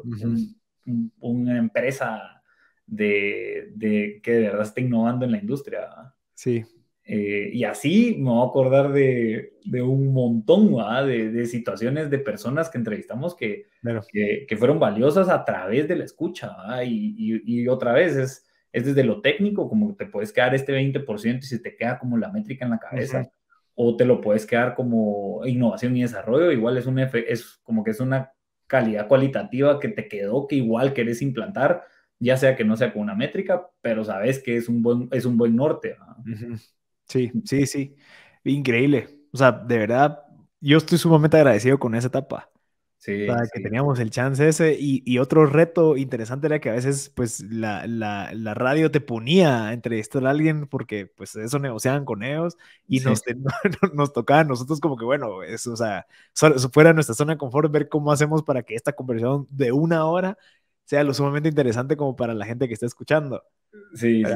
una empresa de, de, que de verdad esté innovando en la industria. Sí. Eh, y así me voy a acordar de, de un montón de, de, situaciones de personas que entrevistamos que, que, fueron valiosas a través de la escucha. Y, y, otra vez es, es desde lo técnico, como te puedes quedar este 20% y se te queda como la métrica en la cabeza o te lo puedes quedar como innovación y desarrollo, igual es, un es como que es una calidad cualitativa que te quedó, que igual querés implantar, ya sea que no sea con una métrica, pero sabes que es un buen, es un buen norte. Sí, sí, sí. Increíble. O sea, de verdad, yo estoy sumamente agradecido con esa etapa que teníamos el chance ese. Y, otro reto interesante era que a veces, pues, la, radio te ponía entre esto a alguien porque, pues, eso negociaban con ellos y nos, nos tocaba a nosotros como que, bueno, eso, o sea, fuera nuestra zona de confort ver cómo hacemos para que esta conversación de una hora sea lo sumamente interesante como para la gente que está escuchando. Sí, sí.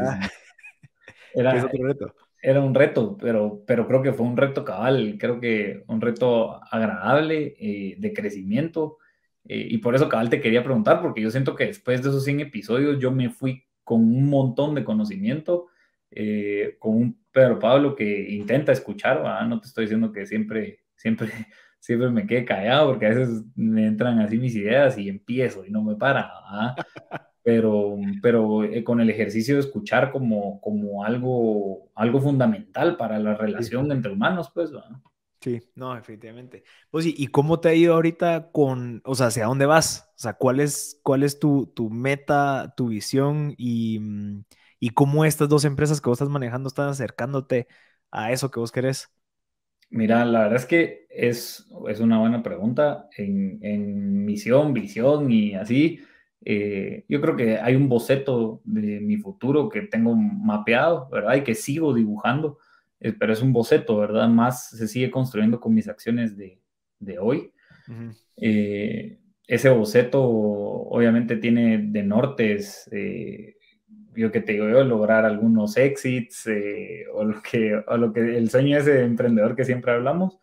Era, es otro reto era un reto, pero, pero creo que fue un reto cabal, creo que un reto agradable, eh, de crecimiento, eh, y por eso cabal te quería preguntar, porque yo siento que después de esos 100 episodios yo me fui con un montón de conocimiento, eh, con un Pedro Pablo que intenta escuchar, no te estoy diciendo que siempre, siempre, siempre me quede callado, porque a veces me entran así mis ideas y empiezo y no me para, pero, pero eh, con el ejercicio de escuchar como, como algo, algo fundamental para la relación entre humanos, pues. Sí, no, efectivamente. Pues, ¿y cómo te ha ido ahorita con, o sea, hacia dónde vas? O sea, ¿cuál es, cuál es tu, tu meta, tu visión y, mm, cómo estas dos empresas que vos estás manejando están acercándote a eso que vos querés? Mira, la verdad es que es, una buena pregunta. En, en misión, visión y así, eh, yo creo que hay un boceto de mi futuro que tengo mapeado, ¿verdad? Y que sigo dibujando, eh, pero es un boceto, ¿verdad? Más se sigue construyendo con mis acciones de, hoy. Eh, ese boceto obviamente tiene de nortes, yo que te digo yo, lograr algunos exits o, lo que, o lo que el sueño ese de emprendedor que siempre hablamos.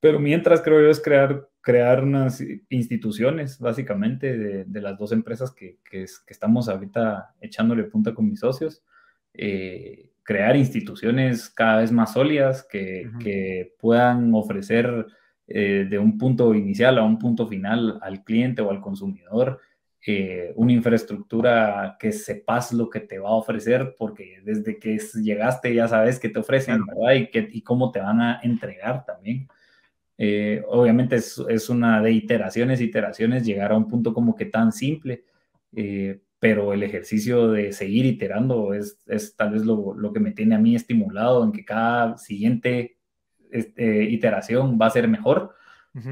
pero mientras creo yo es crear crear unas instituciones, básicamente, de, las dos empresas que, que, estamos ahorita echándole punta con mis socios, eh, crear instituciones cada vez más sólidas que, que puedan ofrecer eh, de un punto inicial a un punto final al cliente o al consumidor. Eh, una infraestructura que sepas lo que te va a ofrecer, porque desde que llegaste ya sabes qué te ofrecen, Y, y cómo te van a entregar también. Eh, obviamente es, una de iteraciones, iteraciones, llegar a un punto como que tan simple, eh, pero el ejercicio de seguir iterando es, tal vez lo, que me tiene a mí estimulado en que cada siguiente este, iteración va a ser mejor.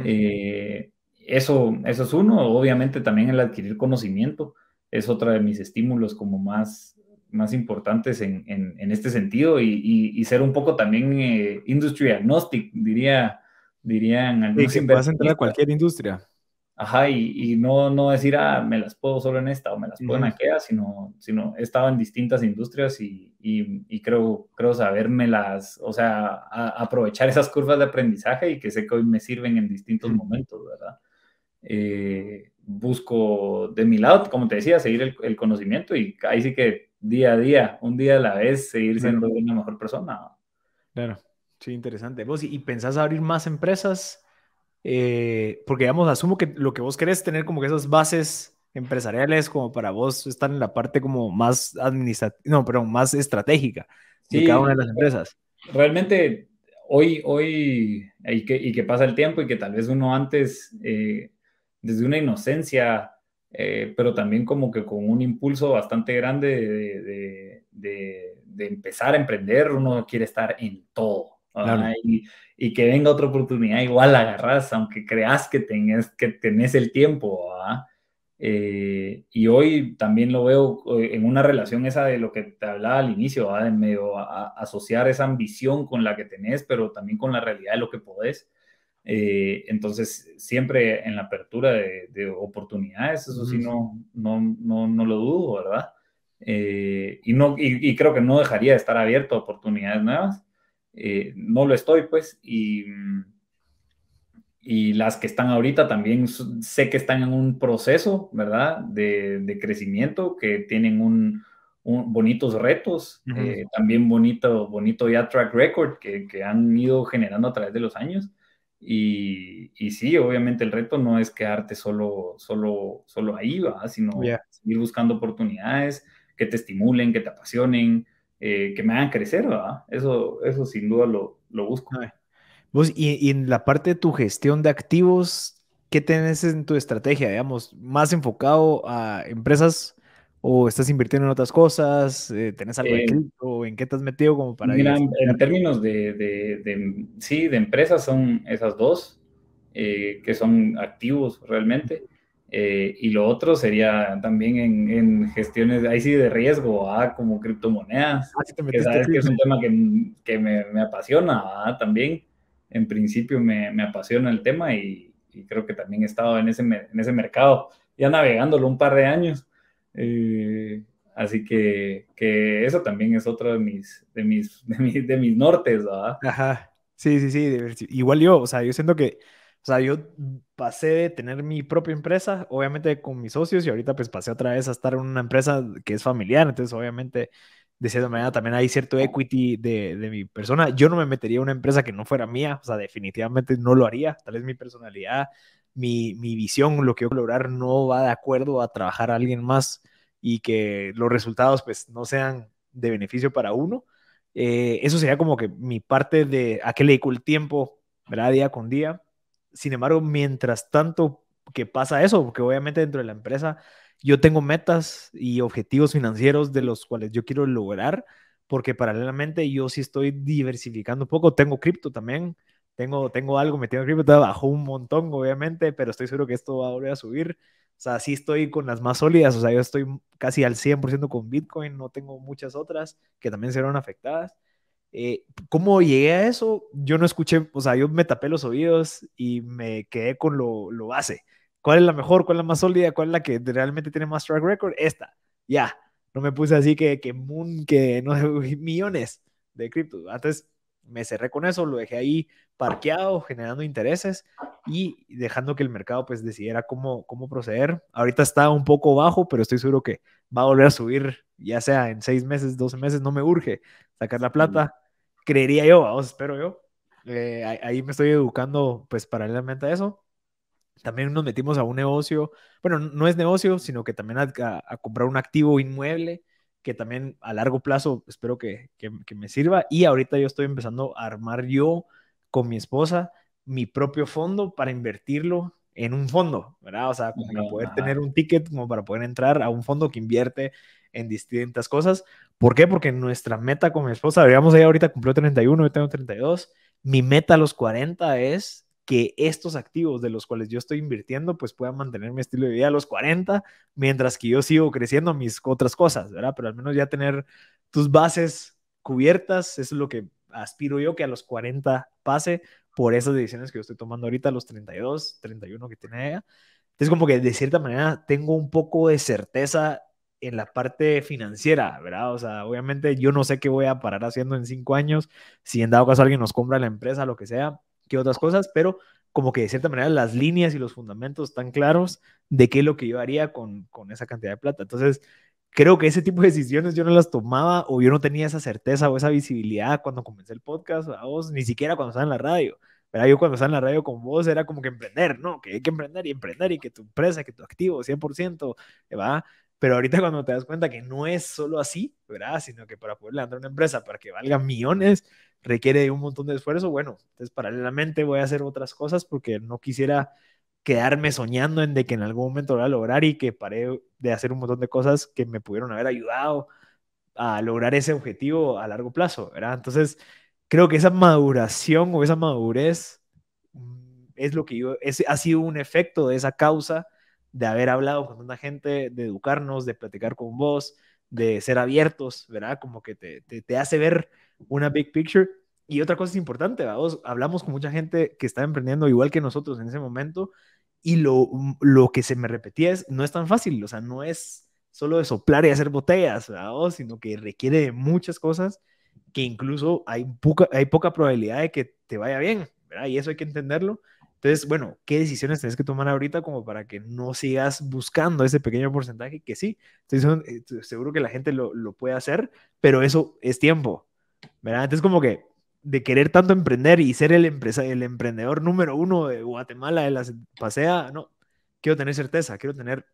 Eh, eso, eso es uno, obviamente también el adquirir conocimiento es otro de mis estímulos como más, más importantes en, este sentido y, ser un poco también industry agnostic, diría dirían algunos. Y vas entrar a cualquier industria. Ajá, y, y, no, no decir, ah, me las puedo solo en esta o me las puedo en aquella, sino, sino he estado en distintas industrias y, y, creo, creo las o sea, aprovechar esas curvas de aprendizaje y que sé que hoy me sirven en distintos momentos, ¿verdad? Eh, busco de mi lado, como te decía, seguir el, conocimiento y ahí sí que día a día, un día a la vez, seguir siendo una mejor persona. Claro. Sí, interesante. ¿Vos y, pensás abrir más empresas? Eh, porque, digamos, asumo que lo que vos querés es tener como que esas bases empresariales como para vos están en la parte como más administrativa, no, perdón, más estratégica de cada una de las empresas. Realmente hoy, hoy, y que, y que pasa el tiempo y que tal vez uno antes, eh, desde una inocencia, eh, pero también como que con un impulso bastante grande de, de empezar a emprender, uno quiere estar en todo y, que venga otra oportunidad, igual la agarras, aunque creas que tenés, que tenés el tiempo. ¿ah? Eh, y hoy también lo veo eh, en una relación esa de lo que te hablaba al inicio, ¿ah? de medio a, asociar esa ambición con la que tenés, pero también con la realidad de lo que podés. Eh, entonces, siempre en la apertura de, oportunidades, eso sí, no, no, no, no lo dudo, ¿verdad? y, no, y creo que no dejaría de estar abierto a oportunidades nuevas eh, no lo estoy, pues, y, y las que están ahorita también sé que están en un proceso, ¿verdad? De, crecimiento, que tienen un, bonitos retos, eh, también bonito, bonito ya track record que, han ido generando a través de los años. Y, y, sí, obviamente el reto no es quedarte solo, solo, solo ahí, va sino ir buscando oportunidades que te estimulen, que te apasionen, eh, que me hagan crecer, ¿verdad? Eso, eso sin duda lo, lo busco. y, en la parte de tu gestión de activos, ¿qué tenés en tu estrategia? Digamos, más enfocado a empresas o estás invirtiendo en otras cosas, eh, tenés algo eh, en qué estás metido como para... Mira, en términos de, de, sí, de empresas son esas dos, que son activos realmente. Eh, y lo otro sería también en, en, gestiones, ahí sí de riesgo, ¿ah? como criptomonedas, ah, que sabes que es un tema que, que me, apasiona también. En principio me, me apasiona el tema y, creo que también he estado en ese, en ese mercado, ya navegándolo un par de años. Eh, así que, que, eso también es otro de mis, de mis, de mis, nortes. Ajá, sí, sí, sí, igual yo, o sea, yo siento que o sea, yo pasé de tener mi propia empresa, obviamente con mis socios, y ahorita pues pasé otra vez a estar en una empresa que es familiar, entonces obviamente de cierta manera también hay cierto equity de, mi persona. Yo no me metería en una empresa que no fuera mía, o sea, definitivamente no lo haría, tal vez mi personalidad, mi, visión, lo que yo lograr no va de acuerdo a trabajar a alguien más y que los resultados pues no sean de beneficio para uno. Eh, eso sería como que mi parte de a qué le dedico el tiempo, ¿verdad? Día con día sin embargo, mientras tanto que pasa eso, porque obviamente dentro de la empresa yo tengo metas y objetivos financieros de los cuales yo quiero lograr, porque paralelamente yo sí estoy diversificando un poco, tengo cripto también, tengo, tengo algo metido en cripto, bajó un montón obviamente, pero estoy seguro que esto va a volver a subir. O sea, sí estoy con las más sólidas, o sea, yo estoy casi al 100% con Bitcoin, no tengo muchas otras que también se serán afectadas. Eh, ¿Cómo llegué a eso? Yo no escuché, o sea, yo me tapé los oídos y me quedé con lo, base. ¿Cuál es la mejor? ¿Cuál es la más sólida? ¿Cuál es la que realmente tiene más track record? Esta, ya. No me puse así que, que Moon, que no millones de cripto. Antes me cerré con eso, lo dejé ahí parqueado, generando intereses y dejando que el mercado pues decidiera cómo, cómo proceder. Ahorita está un poco bajo, pero estoy seguro que va a volver a subir, ya sea en seis meses, 12 meses, no me urge sacar la plata, creería yo, vamos, espero yo. Eh, ahí me estoy educando pues paralelamente a eso. También nos metimos a un negocio, bueno, no es negocio, sino que también a comprar un activo inmueble que también a largo plazo espero que, que, me sirva. Y ahorita yo estoy empezando a armar yo con mi esposa mi propio fondo para invertirlo en un fondo, ¿verdad? O sea, como para poder tener un ticket, como para poder entrar a un fondo que invierte en distintas cosas. ¿Por qué? Porque nuestra meta con mi esposa, digamos, ella ahorita cumplió 31, yo tengo 32. Mi meta a los 40 es que estos activos de los cuales yo estoy invirtiendo, pues puedan mantener mi estilo de vida a los 40, mientras que yo sigo creciendo mis otras cosas, ¿verdad? Pero al menos ya tener tus bases cubiertas, es lo que aspiro yo que a los 40 pase por esas decisiones que yo estoy tomando ahorita, a los 32, 31 que tiene ella. Entonces, como que de cierta manera tengo un poco de certeza en la parte financiera, ¿verdad? O sea, obviamente yo no sé qué voy a parar haciendo en cinco años, si en dado caso alguien nos compra la empresa, lo que sea, que otras cosas, pero como que de cierta manera las líneas y los fundamentos están claros de qué es lo que yo haría con, con esa cantidad de plata. Entonces, creo que ese tipo de decisiones yo no las tomaba o yo no tenía esa certeza o esa visibilidad cuando comencé el podcast, a vos, ni siquiera cuando estaba en la radio. Pero yo cuando estaba en la radio con vos era como que emprender, ¿no? Que hay que emprender y emprender y que tu empresa, que tu activo, 100%, va pero ahorita cuando te das cuenta que no es solo así, ¿verdad? Sino que para poder levantar una empresa para que valga millones requiere un montón de esfuerzo. Bueno, entonces paralelamente voy a hacer otras cosas porque no quisiera quedarme soñando en de que en algún momento lo voy a lograr y que paré de hacer un montón de cosas que me pudieron haber ayudado a lograr ese objetivo a largo plazo, ¿verdad? Entonces, creo que esa maduración o esa madurez mm, es lo que yo, ha sido un efecto de esa causa de haber hablado con tanta gente, de educarnos, de platicar con vos, de ser abiertos, ¿verdad? Como que te, hace ver una big picture. Y otra cosa importante, vamos hablamos con mucha gente que está emprendiendo igual que nosotros en ese momento y lo, que se me repetía es, no es tan fácil, o sea, no es solo de soplar y hacer botellas, ¿verdad? sino que requiere de muchas cosas que incluso hay poca, hay poca probabilidad de que te vaya bien, ¿verdad? Y eso hay que entenderlo entonces, bueno, ¿qué decisiones tenés que tomar ahorita como para que no sigas buscando ese pequeño porcentaje? Que sí, estoy seguro eh, que la gente lo, puede hacer, pero eso es tiempo, ¿verdad? Entonces, como que de querer tanto emprender y ser el, empresa, el emprendedor número uno de Guatemala, de la pasea, no, quiero tener certeza, quiero tener,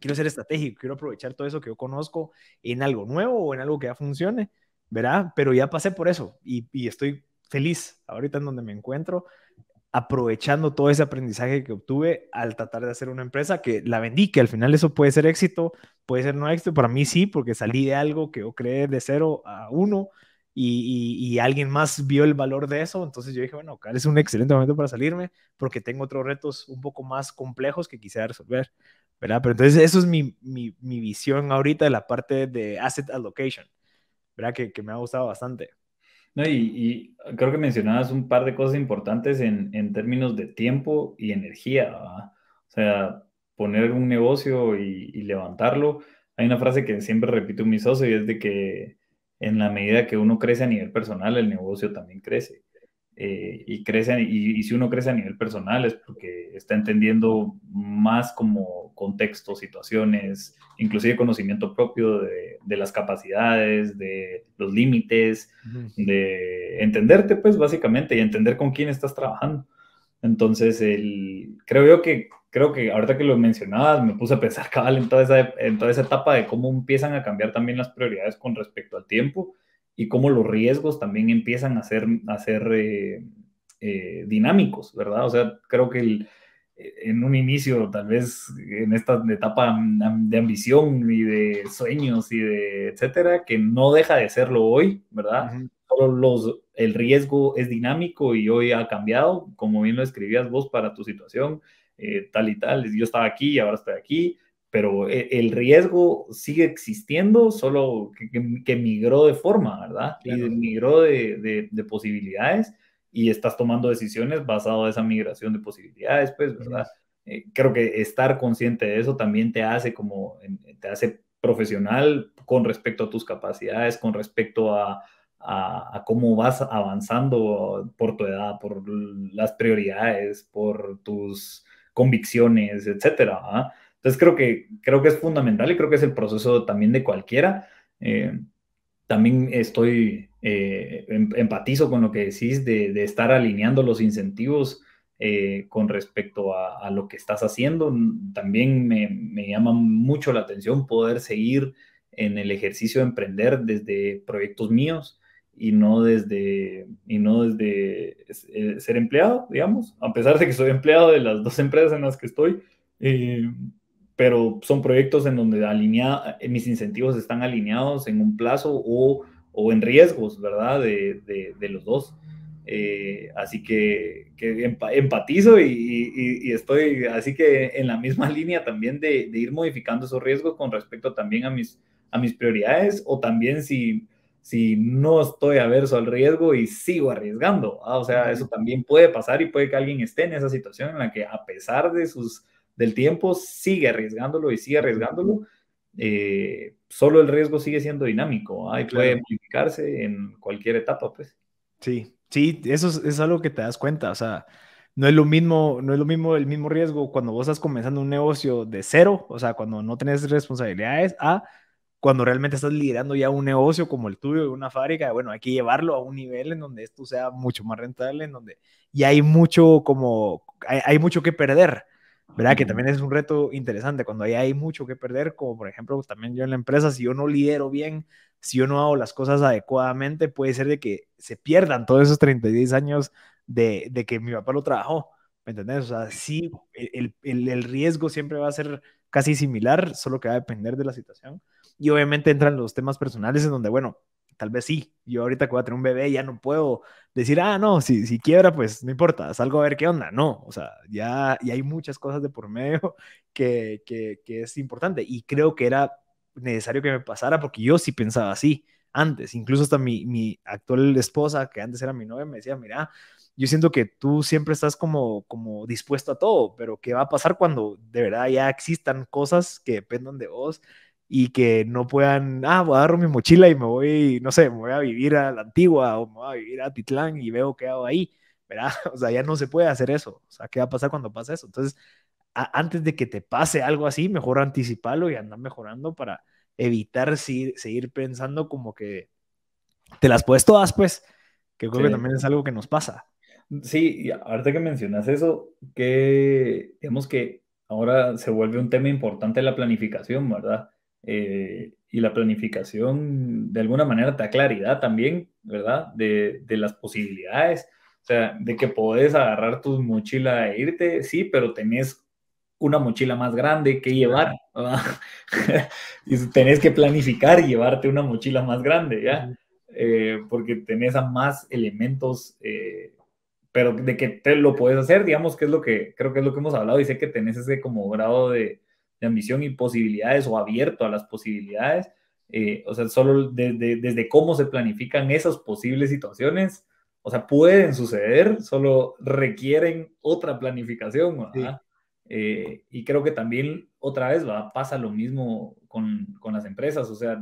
quiero ser estratégico, quiero aprovechar todo eso que yo conozco en algo nuevo o en algo que ya funcione, ¿verdad? Pero ya pasé por eso y, y estoy feliz ahorita en donde me encuentro, aprovechando todo ese aprendizaje que obtuve al tratar de hacer una empresa que la vendí, que al final eso puede ser éxito, puede ser no éxito, para mí sí, porque salí de algo que yo creé de cero a uno y, alguien más vio el valor de eso, entonces yo dije, bueno, es un excelente momento para salirme porque tengo otros retos un poco más complejos que quisiera resolver, ¿verdad? Pero entonces eso es mi, visión ahorita de la parte de asset allocation, ¿verdad? Que, que me ha gustado bastante. No, y, creo que mencionabas un par de cosas importantes en, términos de tiempo y energía. O sea, poner un negocio y, levantarlo. Hay una frase que siempre repito en mi socio y es de que en la medida que uno crece a nivel personal, el negocio también crece. Eh, y, crece y si uno crece a nivel personal es porque está entendiendo más como contextos, situaciones, inclusive conocimiento propio de, las capacidades, de los límites, de entenderte, pues básicamente, y entender con quién estás trabajando. Entonces, el, creo yo que, creo que ahorita que lo mencionabas, me puse a pensar cabal en toda, esa, etapa de cómo empiezan a cambiar también las prioridades con respecto al tiempo y cómo los riesgos también empiezan a ser, a ser eh, eh, dinámicos, ¿verdad? O sea, creo que el, eh, en un inicio, tal vez en esta etapa de ambición y de sueños y de etcétera, que no deja de serlo hoy, ¿verdad? el riesgo es dinámico y hoy ha cambiado, como bien lo escribías vos para tu situación, eh, tal y tal. Yo estaba aquí y ahora estoy aquí, pero eh, el riesgo sigue existiendo, solo que, migró de forma, ¿verdad? Y migró de posibilidades y estás tomando decisiones basado a esa migración de posibilidades, pues, ¿verdad? Eh, creo que estar consciente de eso también te hace como, te hace profesional con respecto a tus capacidades, con respecto a, cómo vas avanzando por tu edad, por las prioridades, por tus convicciones, etcétera. ¿ah? Entonces creo que, creo que es fundamental y creo que es el proceso también de cualquiera. Eh, también estoy eh, em-, empatizo con lo que decís de, estar alineando los incentivos eh, con respecto a, lo que estás haciendo. Mm, también me, llama mucho la atención poder seguir en el ejercicio de emprender desde proyectos míos y no desde, y no desde eh, ser empleado, digamos, a pesar de que soy empleado de las dos empresas en las que estoy. pero son proyectos en donde mis incentivos están alineados en un plazo o o en riesgos, ¿verdad? De, de, los dos. Eh, así que, que empatizo y, estoy así que en la misma línea también de, ir modificando esos riesgos con respecto también a mis, a mis prioridades o también si, si no estoy averso al riesgo y sigo arriesgando. o sea, eso también puede pasar y puede que alguien esté en esa situación en la que a pesar de sus, del tiempo sigue arriesgándolo y sigue arriesgándolo. Eh, solo el riesgo sigue siendo dinámico, hay que puede modificarse en cualquier etapa, pues. Sí, sí, eso es, algo que te das cuenta, o sea, no es lo mismo, no es lo mismo el mismo riesgo cuando vos estás comenzando un negocio de cero, o sea, cuando no tenés responsabilidades, a cuando realmente estás liderando ya un negocio como el tuyo, una fábrica, bueno, hay que llevarlo a un nivel en donde esto sea mucho más rentable, en donde ya hay mucho como, hay mucho que perder. ¿verdad? Que también es un reto interesante cuando ahí hay mucho que perder, como por ejemplo también yo en la empresa, si yo no lidero bien, si yo no hago las cosas adecuadamente, puede ser de que se pierdan todos esos 36 años de, de que mi papá lo trabajó, ¿me entendés? O sea, sí, el, el, el, riesgo siempre va a ser casi similar, solo que va a depender de la situación. Y obviamente entran los temas personales en donde, bueno, tal vez sí. Yo ahorita que voy a tener un bebé ya no puedo decir, ah, no, si, si quiebra, pues no importa, salgo a ver qué onda. No, o sea, ya, y hay muchas cosas de por medio que, que, que es importante y creo que era necesario que me pasara porque yo sí pensaba así antes. Incluso hasta mi, mi actual esposa, que antes era mi novia, me decía, mira, yo siento que tú siempre estás como, como dispuesto a todo, pero ¿qué va a pasar cuando de verdad ya existan cosas que dependan de vos? y que no puedan, ah, voy pues, a agarrar mi mochila y me voy, no sé, me voy a vivir a la antigua o me voy a vivir a Titlán y veo qué hago ahí, ¿verdad? O sea, ya no se puede hacer eso. O sea, ¿qué va a pasar cuando pasa eso? Entonces, antes de que te pase algo así, mejor anticiparlo y andar mejorando para evitar seguir pensando como que te las puedes todas, pues, que creo que también es algo que nos pasa. Sí, y ahorita que mencionas eso, que digamos que ahora se vuelve un tema importante la planificación, ¿verdad? Eh, y la planificación de alguna manera te da claridad también, ¿verdad? De, de, las posibilidades, o sea, de que podés agarrar tu mochila e irte, sí, pero tenés una mochila más grande que llevar, ¿verdad? y tenés que planificar y llevarte una mochila más grande, ¿ya? Eh, porque tenés a más elementos, eh, pero de que te lo puedes hacer, digamos que es lo que creo que es lo que hemos hablado y sé que tenés ese como grado de, de ambición y posibilidades o abierto a las posibilidades. Eh, o sea, solo desde cómo se planifican esas posibles situaciones, o sea, pueden suceder, solo requieren otra planificación. Eh, y creo que también otra vez va pasa lo mismo con, las empresas, o sea,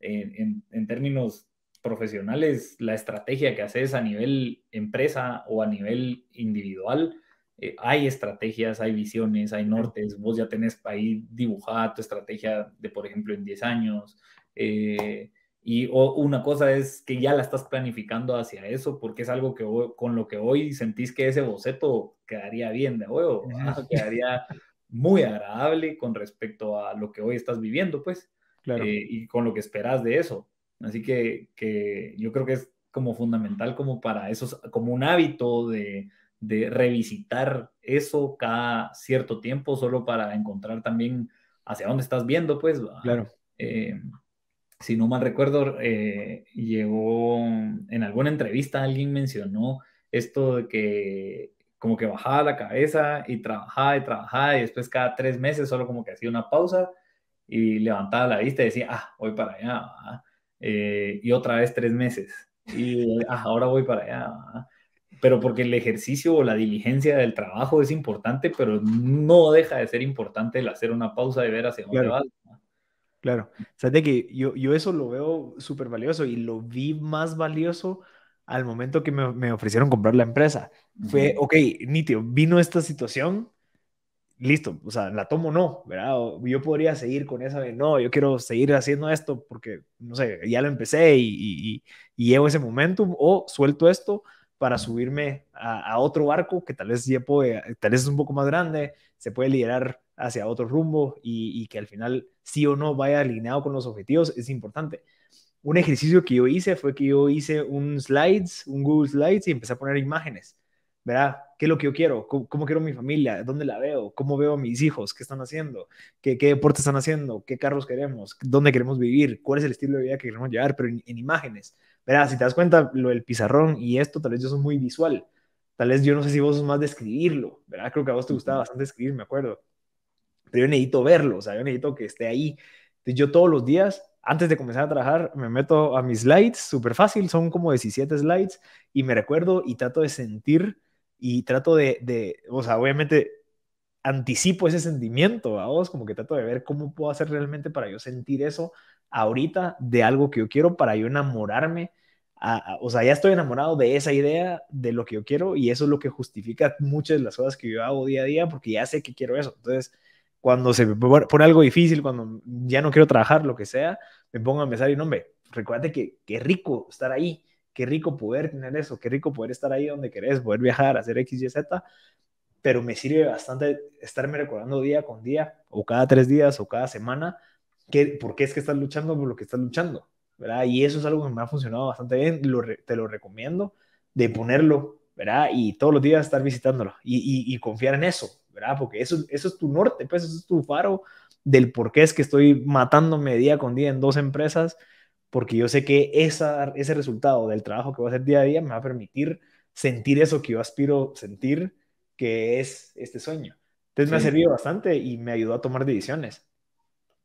en, en términos profesionales, la estrategia que haces a nivel empresa o a nivel individual eh, hay estrategias, hay visiones, hay nortes, vos ya tenés ahí dibujada tu estrategia de, por ejemplo, en 10 años. Eh, y una cosa es que ya la estás planificando hacia eso, porque es algo que con lo que hoy sentís que ese boceto quedaría bien de huevo, quedaría muy agradable con respecto a lo que hoy estás viviendo, pues, eh, y con lo que esperas de eso. Así que, que yo creo que es como fundamental como para eso, como un hábito de, de revisitar eso cada cierto tiempo, solo para encontrar también hacia dónde estás viendo, pues. Claro. Eh, si no mal recuerdo, eh, llegó en alguna entrevista alguien mencionó esto de que como que bajaba la cabeza y trabajaba y trabajaba y después cada tres meses solo como que hacía una pausa y levantaba la vista y decía, ah, voy para allá, eh, y otra vez tres meses, y ah, ahora voy para allá pero porque el ejercicio o la diligencia del trabajo es importante, pero no deja de ser importante el hacer una pausa y ver hacia dónde claro. vas. Claro, o sea, que yo, eso lo veo súper valioso y lo vi más valioso al momento que me, ofrecieron comprar la empresa. Fue, ok, nitio, vino esta situación, listo, o sea, la tomo o no, ¿verdad? yo podría seguir con esa de, no, yo quiero seguir haciendo esto porque, no sé, ya lo empecé y, y llevo ese momentum, o suelto esto, para subirme a, otro barco que tal vez ya puede, tal vez es un poco más grande, se puede liderar hacia otro rumbo y, que al final sí o no vaya alineado con los objetivos es importante. Un ejercicio que yo hice fue que yo hice un slides, un Google Slides y empecé a poner imágenes. ¿verdad? ¿Qué es lo que yo quiero? ¿Cómo, quiero mi familia? ¿Dónde la veo? ¿Cómo veo a mis hijos? ¿Qué están haciendo? ¿Qué, qué deporte están haciendo? ¿Qué carros queremos? ¿Dónde queremos vivir? ¿Cuál es el estilo de vida que queremos llevar? Pero en imágenes verás, si te das cuenta, lo del pizarrón y esto, tal vez yo soy muy visual. Tal vez yo no sé si vos sos más de escribirlo, ¿verdad? Creo que a vos te gustaba bastante escribir, me acuerdo. Pero yo necesito verlo, o sea, yo necesito que esté ahí. Entonces yo todos los días, antes de comenzar a trabajar, me meto a mis slides, súper fácil, son como 17 slides, y me recuerdo y trato de sentir y trato de, de o sea, obviamente anticipo ese sentimiento, a vos, como que trato de ver cómo puedo hacer realmente para yo sentir eso ahorita de algo que yo quiero para yo enamorarme. o sea, ya estoy enamorado de esa idea, de lo que yo quiero, y eso es lo que justifica muchas de las cosas que yo hago día a día, porque ya sé que quiero eso. Entonces, cuando se me pone algo difícil, cuando ya no quiero trabajar, lo que sea, me pongo a empezar y no, hombre, recuérdate que qué rico estar ahí, qué rico poder tener eso, qué rico poder estar ahí donde querés, poder viajar, hacer X, Y, Z, pero me sirve bastante estarme recordando día con día, o cada tres días, o cada semana, por qué es que estás luchando por lo que estás luchando, ¿verdad? Y eso es algo que me ha funcionado bastante bien, te lo recomiendo, de ponerlo, ¿verdad? Y todos los días estar visitándolo y, confiar en eso, ¿verdad? Porque eso, eso es tu norte, pues eso es tu faro del por qué es que estoy matándome día con día en dos empresas, porque yo sé que esa, ese resultado del trabajo que voy a hacer día a día me va a permitir sentir eso que yo aspiro sentir, que es este sueño. Entonces me ha servido bastante y me ayudó a tomar decisiones.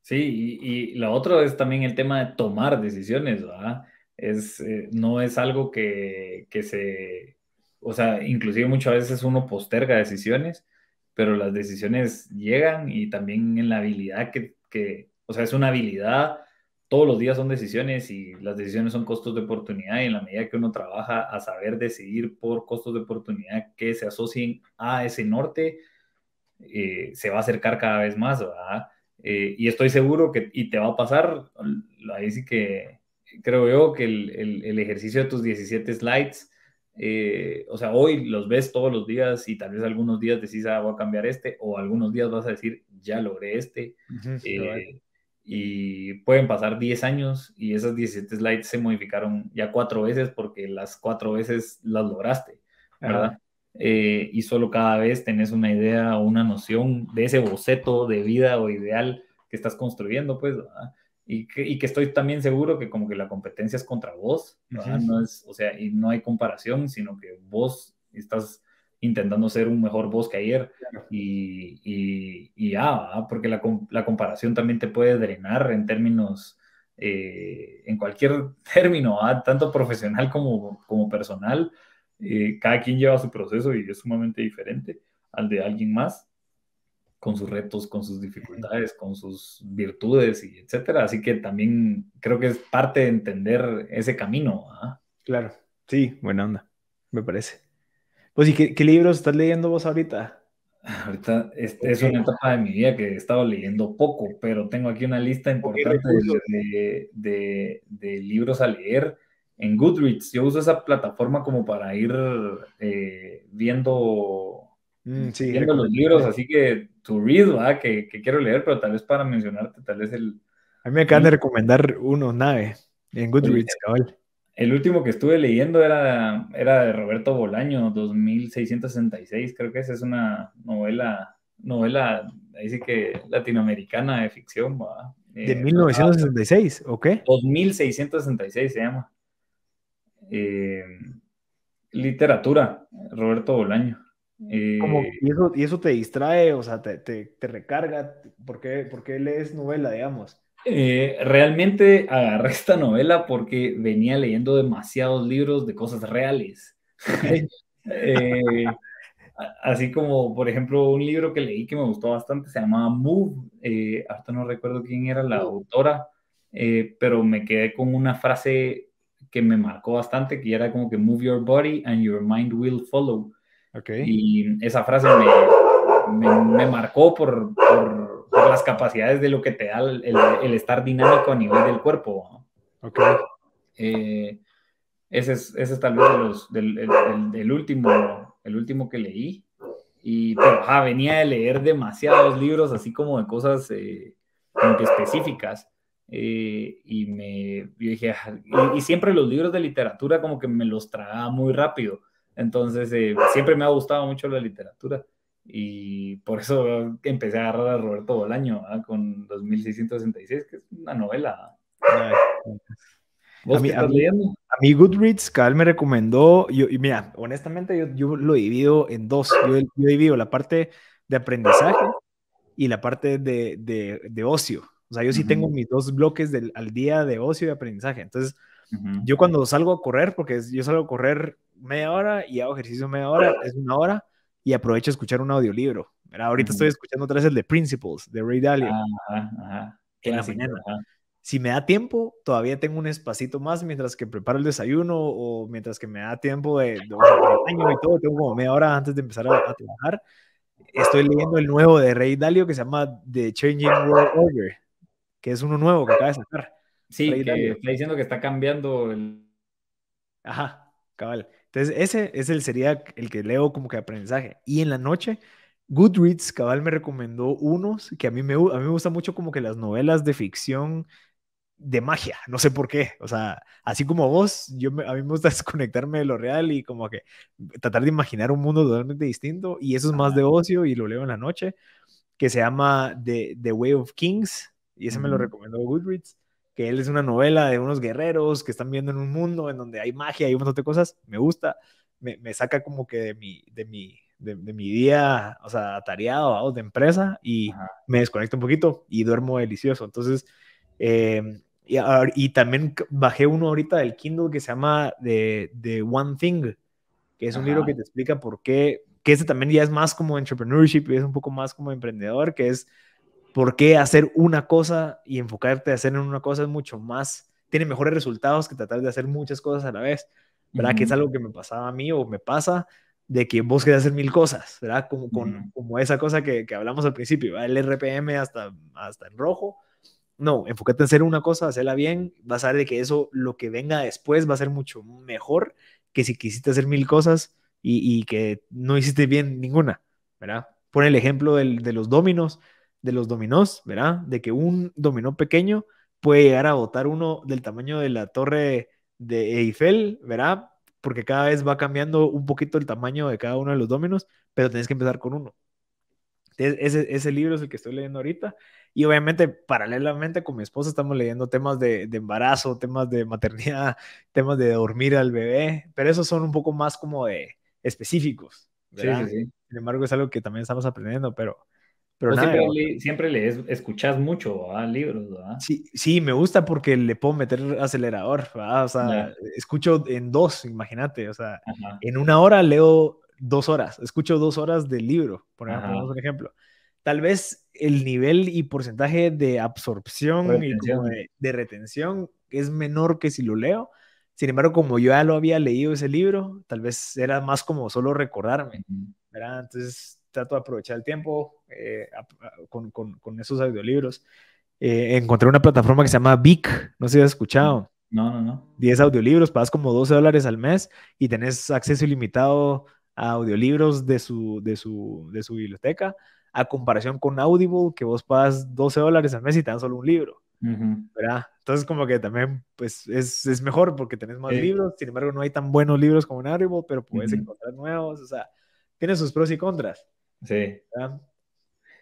Sí, y, y, lo otro es también el tema de tomar decisiones, ¿verdad? Eh, no es algo que, se, o sea, inclusive muchas veces uno posterga decisiones, pero las decisiones llegan y también en la habilidad que, o sea, es una habilidad, todos los días son decisiones y las decisiones son costos de oportunidad y en la medida que uno trabaja a saber decidir por costos de oportunidad que se asocien a ese norte, eh, se va a acercar cada vez más, ¿verdad? Eh, y estoy seguro que, y te va a pasar, ahí sí que creo yo que el, el ejercicio de tus 17 slides, eh, o sea, hoy los ves todos los días y tal vez algunos días decís, ah, voy a cambiar este, o algunos días vas a decir, ya logré este. Eh, y pueden pasar 10 años y esas 17 slides se modificaron ya cuatro veces porque las cuatro veces las lograste, verdad eh, y solo cada vez tenés una idea o una noción de ese boceto de vida o ideal que estás construyendo, pues, y que, y que, estoy también seguro que como que la competencia es contra vos, no es, o sea, y no hay comparación, sino que vos estás intentando ser un mejor vos que ayer y, y, y ah, porque la, la, comparación también te puede drenar en términos, eh, en cualquier término, tanto profesional como, como personal, eh, cada quien lleva su proceso y es sumamente diferente al de alguien más, con sus retos, con sus dificultades, con sus virtudes y etcétera. Así que también creo que es parte de entender ese camino. ¿ah? Claro, sí, buena onda, me parece. Pues, ¿y qué, libros estás leyendo vos ahorita? Ahorita es, es, una etapa de mi vida que he estado leyendo poco, pero tengo aquí una lista importante de, de, de, libros a leer en Goodreads. Yo uso esa plataforma como para ir eh, mm, viendo, los libros, así que to read, ¿verdad? Que, quiero leer, pero tal vez para mencionarte, tal vez el... A mí me acaban de recomendar uno, nave en Goodreads, el, cabal. El último que estuve leyendo era, era de Roberto Bolaño, 2666, creo que esa es una novela, novela, ahí sí que latinoamericana de ficción, ¿verdad? ¿De 1966 eh, o qué? 2666 se llama. Eh, literatura, Roberto Bolaño. Eh, y, eso, y eso te distrae, o sea, te, te, recarga, porque ¿por qué lees novela, digamos? Eh, realmente agarré esta novela porque venía leyendo demasiados libros de cosas reales. así como, por ejemplo, un libro que leí que me gustó bastante se llamaba Move. Eh, hasta no recuerdo quién era la autora, pero me quedé con una frase que me marcó bastante, que era como que move your body and your mind will follow. Y esa frase me, me, marcó por, por, las capacidades de lo que te da el, el, estar dinámico a nivel del cuerpo. Okay. Eh, ese, es, ese tal vez del, el, último, el último que leí. Y pero, ja, venía de leer demasiados libros, así como de cosas eh, específicas. Eh, y me dije, y, siempre los libros de literatura como que me los tragaba muy rápido. Entonces, eh, siempre me ha gustado mucho la literatura. Y por eso empecé a agarrar a Roberto Bolaño con 2666, que es una novela. a, mí, estás a, a mí, Goodreads, me recomendó, y mira, honestamente yo, yo, lo divido en dos. Yo, yo divido la parte de aprendizaje y la parte de, de, de ocio. O sea, yo sí tengo mis dos bloques del, al día de ocio y aprendizaje. Entonces, yo cuando salgo a correr, porque yo salgo a correr media hora y hago ejercicio media hora, es una hora, y aprovecho a escuchar un audiolibro. Mira, ahorita estoy escuchando otra vez el de Principles, de Ray Dalio. Ah, ajá, ajá. Si me da tiempo, todavía tengo un espacito más mientras que preparo el desayuno o mientras que me da tiempo de, y todo, tengo como media hora antes de empezar a, a trabajar estoy leyendo el nuevo de Ray Dalio que se llama The Changing World Order que es uno nuevo que acaba de sacar. Sí, que está diciendo que está cambiando el... Ajá, cabal. Entonces, ese es sería el que leo como que aprendizaje. Y en la noche, Goodreads, cabal me recomendó unos que a mí me, a gusta mucho como que las novelas de ficción de magia, no sé por qué, o sea, así como vos, yo a mí me gusta desconectarme de lo real y como que tratar de imaginar un mundo totalmente distinto y eso es más de ocio y lo leo en la noche, que se llama The Way of Kings, y ese me lo recomendó Goodreads, que él es una novela de unos guerreros que están viendo en un mundo en donde hay magia y un montón de cosas. Me gusta, me, saca como que de mi, de mi, de, mi día, o sea, atareado, de empresa y me desconecto un poquito y duermo delicioso. Entonces, em, y, y, también bajé uno ahorita del Kindle que se llama The, One Thing, que es un libro que te explica por qué, que ese también ya es más como entrepreneurship y es un poco más como emprendedor, que es por hacer una cosa y enfocarte a hacer en una cosa es mucho más, tiene mejores resultados que tratar de hacer muchas cosas a la vez, ¿verdad? Que es algo que me pasaba a mí o me pasa de que vos hacer mil cosas, ¿verdad? Como, como esa cosa que, hablamos al principio, el RPM hasta, hasta en rojo. No, enfócate en hacer una cosa, hacerla bien, vas a ver de que eso, lo que venga después, va a ser mucho mejor que si quisiste hacer mil cosas y, que no hiciste bien ninguna, ¿verdad? por el ejemplo de los dominos, de los dominós, ¿verdad? De que un dominó pequeño puede llegar a botar uno del tamaño de la torre de Eiffel, ¿verdad? Porque cada vez va cambiando un poquito el tamaño de cada uno de los dominos, pero tenés que empezar con uno. ese, libro es el que estoy leyendo ahorita. Y obviamente, paralelamente con mi esposa, estamos leyendo temas de, embarazo, temas de maternidad, temas de dormir al bebé, pero esos son un poco más como de específicos. ¿verdad? Sin embargo, es algo que también estamos aprendiendo, pero, pero pues siempre, le, siempre escuchas mucho a libros, ¿verdad? Sí, sí, me gusta porque le puedo meter acelerador, O sea, escucho en dos, imagínate, o sea, en una hora leo dos horas, escucho dos horas del libro, por ejemplo, Tal vez el nivel y porcentaje de absorción y de, de, retención es menor que si lo leo. Sin embargo, como yo ya lo había leído ese libro, tal vez era más como solo recordarme, ¿verdad? Entonces, trato de aprovechar el tiempo eh, con, con, con, esos audiolibros. Eh, encontré una plataforma que se llama Vic, no sé si has escuchado. No, no, no. 10 audiolibros, pagas como 12 dólares al mes y tenés acceso ilimitado a audiolibros de su, de su, de su biblioteca, a comparación con Audible, que vos pagas 12 dólares al mes y te dan solo un libro. ¿verdad? Entonces, como que también, pues, es, es mejor porque tenés más libros, sin embargo, no hay tan buenos libros como en Audible, pero puedes encontrar nuevos, o sea, tiene sus pros y contras. Sí.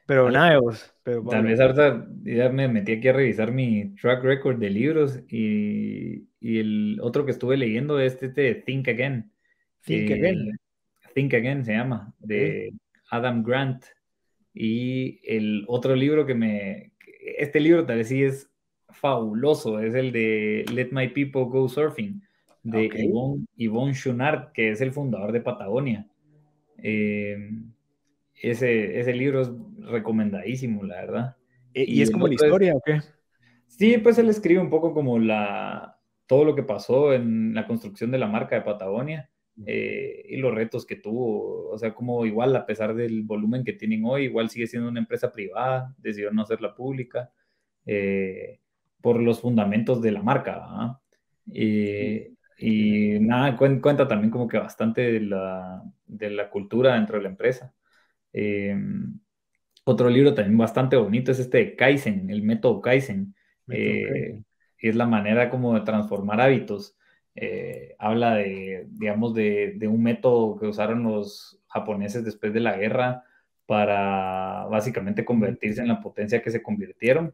Pero nada, Pero, Tal vez ahorita me metí aquí a revisar mi track record de libros y, el otro que estuve leyendo es este de Think Again. Think eh, Again. Think Again se llama, de Adam Grant. Y el otro libro que me... Este libro tal vez sí es fabuloso, es el de Let My People Go Surfing, de Yvonne, que es el fundador de Patagonia. Eh, ese, libro es recomendadísimo, la verdad. ¿E, ¿Y, es como la historia o qué? Sí, pues él escribe un poco como la, todo lo que pasó en la construcción de la marca de Patagonia eh, y los retos que tuvo. O sea, como igual a pesar del volumen que tienen hoy, igual sigue siendo una empresa privada, decidió no hacerla pública eh, por los fundamentos de la marca. ¿ah? y nada, cuenta también como que bastante de la cultura dentro de la empresa. Em, otro libro también bastante bonito es este de Kaizen, el método Kaizen. que eh, Es la manera como de transformar hábitos. Eh, habla de, digamos, de, de, un método que usaron los japoneses después de la guerra para básicamente convertirse en la potencia que se convirtieron,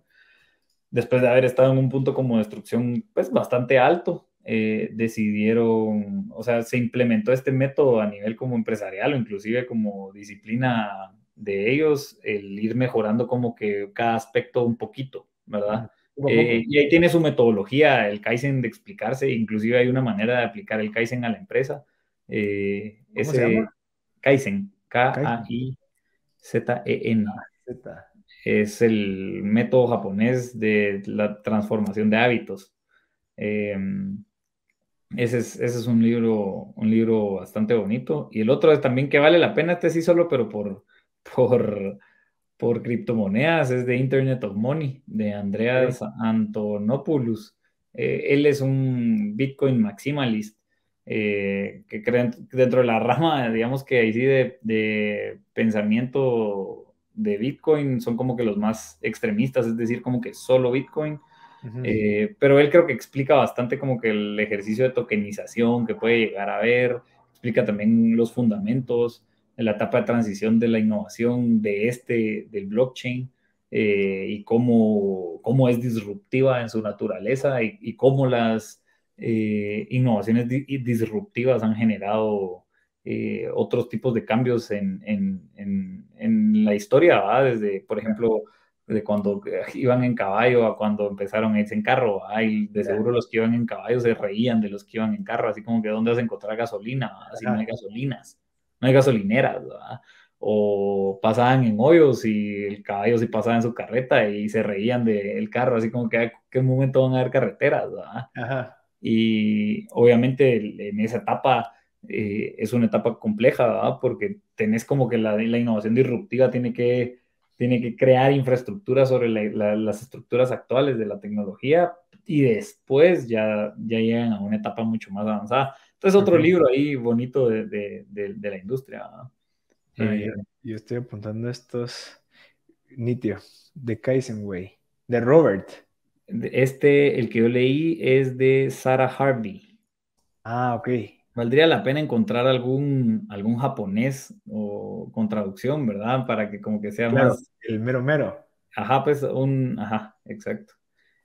después de haber estado en un punto como destrucción, pues bastante alto, eh, decidieron, o sea, se implementó este método a nivel como empresarial o inclusive como disciplina de ellos, el ir mejorando como que cada aspecto un poquito, ¿verdad? Eh, y ahí tiene su metodología, el Kaizen de explicarse, inclusive hay una manera de aplicar el Kaizen a la empresa. Eh, ¿Cómo Kaizen, K-A-I-Z-E-N. E ah, es el método japonés de la transformación de hábitos. Em, ese es, un, libro, un libro bastante bonito. Y el otro es también que vale la pena, este sí solo, pero por, por, por criptomonedas, es de Internet of Money, de Andreas Antonopoulos. Eh, él es un Bitcoin maximalist eh, que creen dentro de la rama, digamos que ahí sí, de, de pensamiento de Bitcoin, son como que los más extremistas, es decir, como que solo Bitcoin eh, pero él creo que explica bastante como que el ejercicio de tokenización que puede llegar a haber, explica también los fundamentos, la etapa de transición de la innovación de este, del blockchain, eh, y cómo, es disruptiva en su naturaleza y, cómo las eh, innovaciones disruptivas han generado otros tipos de cambios en, la historia, desde, por ejemplo, de cuando eh, iban en caballo a cuando empezaron a irse en carro. Ay, de seguro los que iban en caballo se reían de los que iban en carro, así como que dónde vas a encontrar gasolina, así ah, no hay gasolinas, no hay gasolineras, o pasaban en hoyos y el caballo sí pasaba en su carreta y se reían del carro, así como que ah, qué momento van a haber carreteras, Y obviamente en esa etapa eh, es una etapa compleja, Porque tenés como que la, la innovación disruptiva tiene que tiene que crear infraestructuras sobre las estructuras actuales de la tecnología y después ya, ya llegan a una etapa mucho más avanzada. Entonces, otro libro ahí bonito de, la industria. Eh, yo, estoy apuntando estos nitio de Kaisenway, de Robert. Este, el que yo leí, es de Sarah Harvey. Ah, ok. Valdría la pena encontrar algún, algún japonés o con traducción, ¿verdad? Para que como que sea más... El mero mero. Ajá, pues un... Ajá, exacto.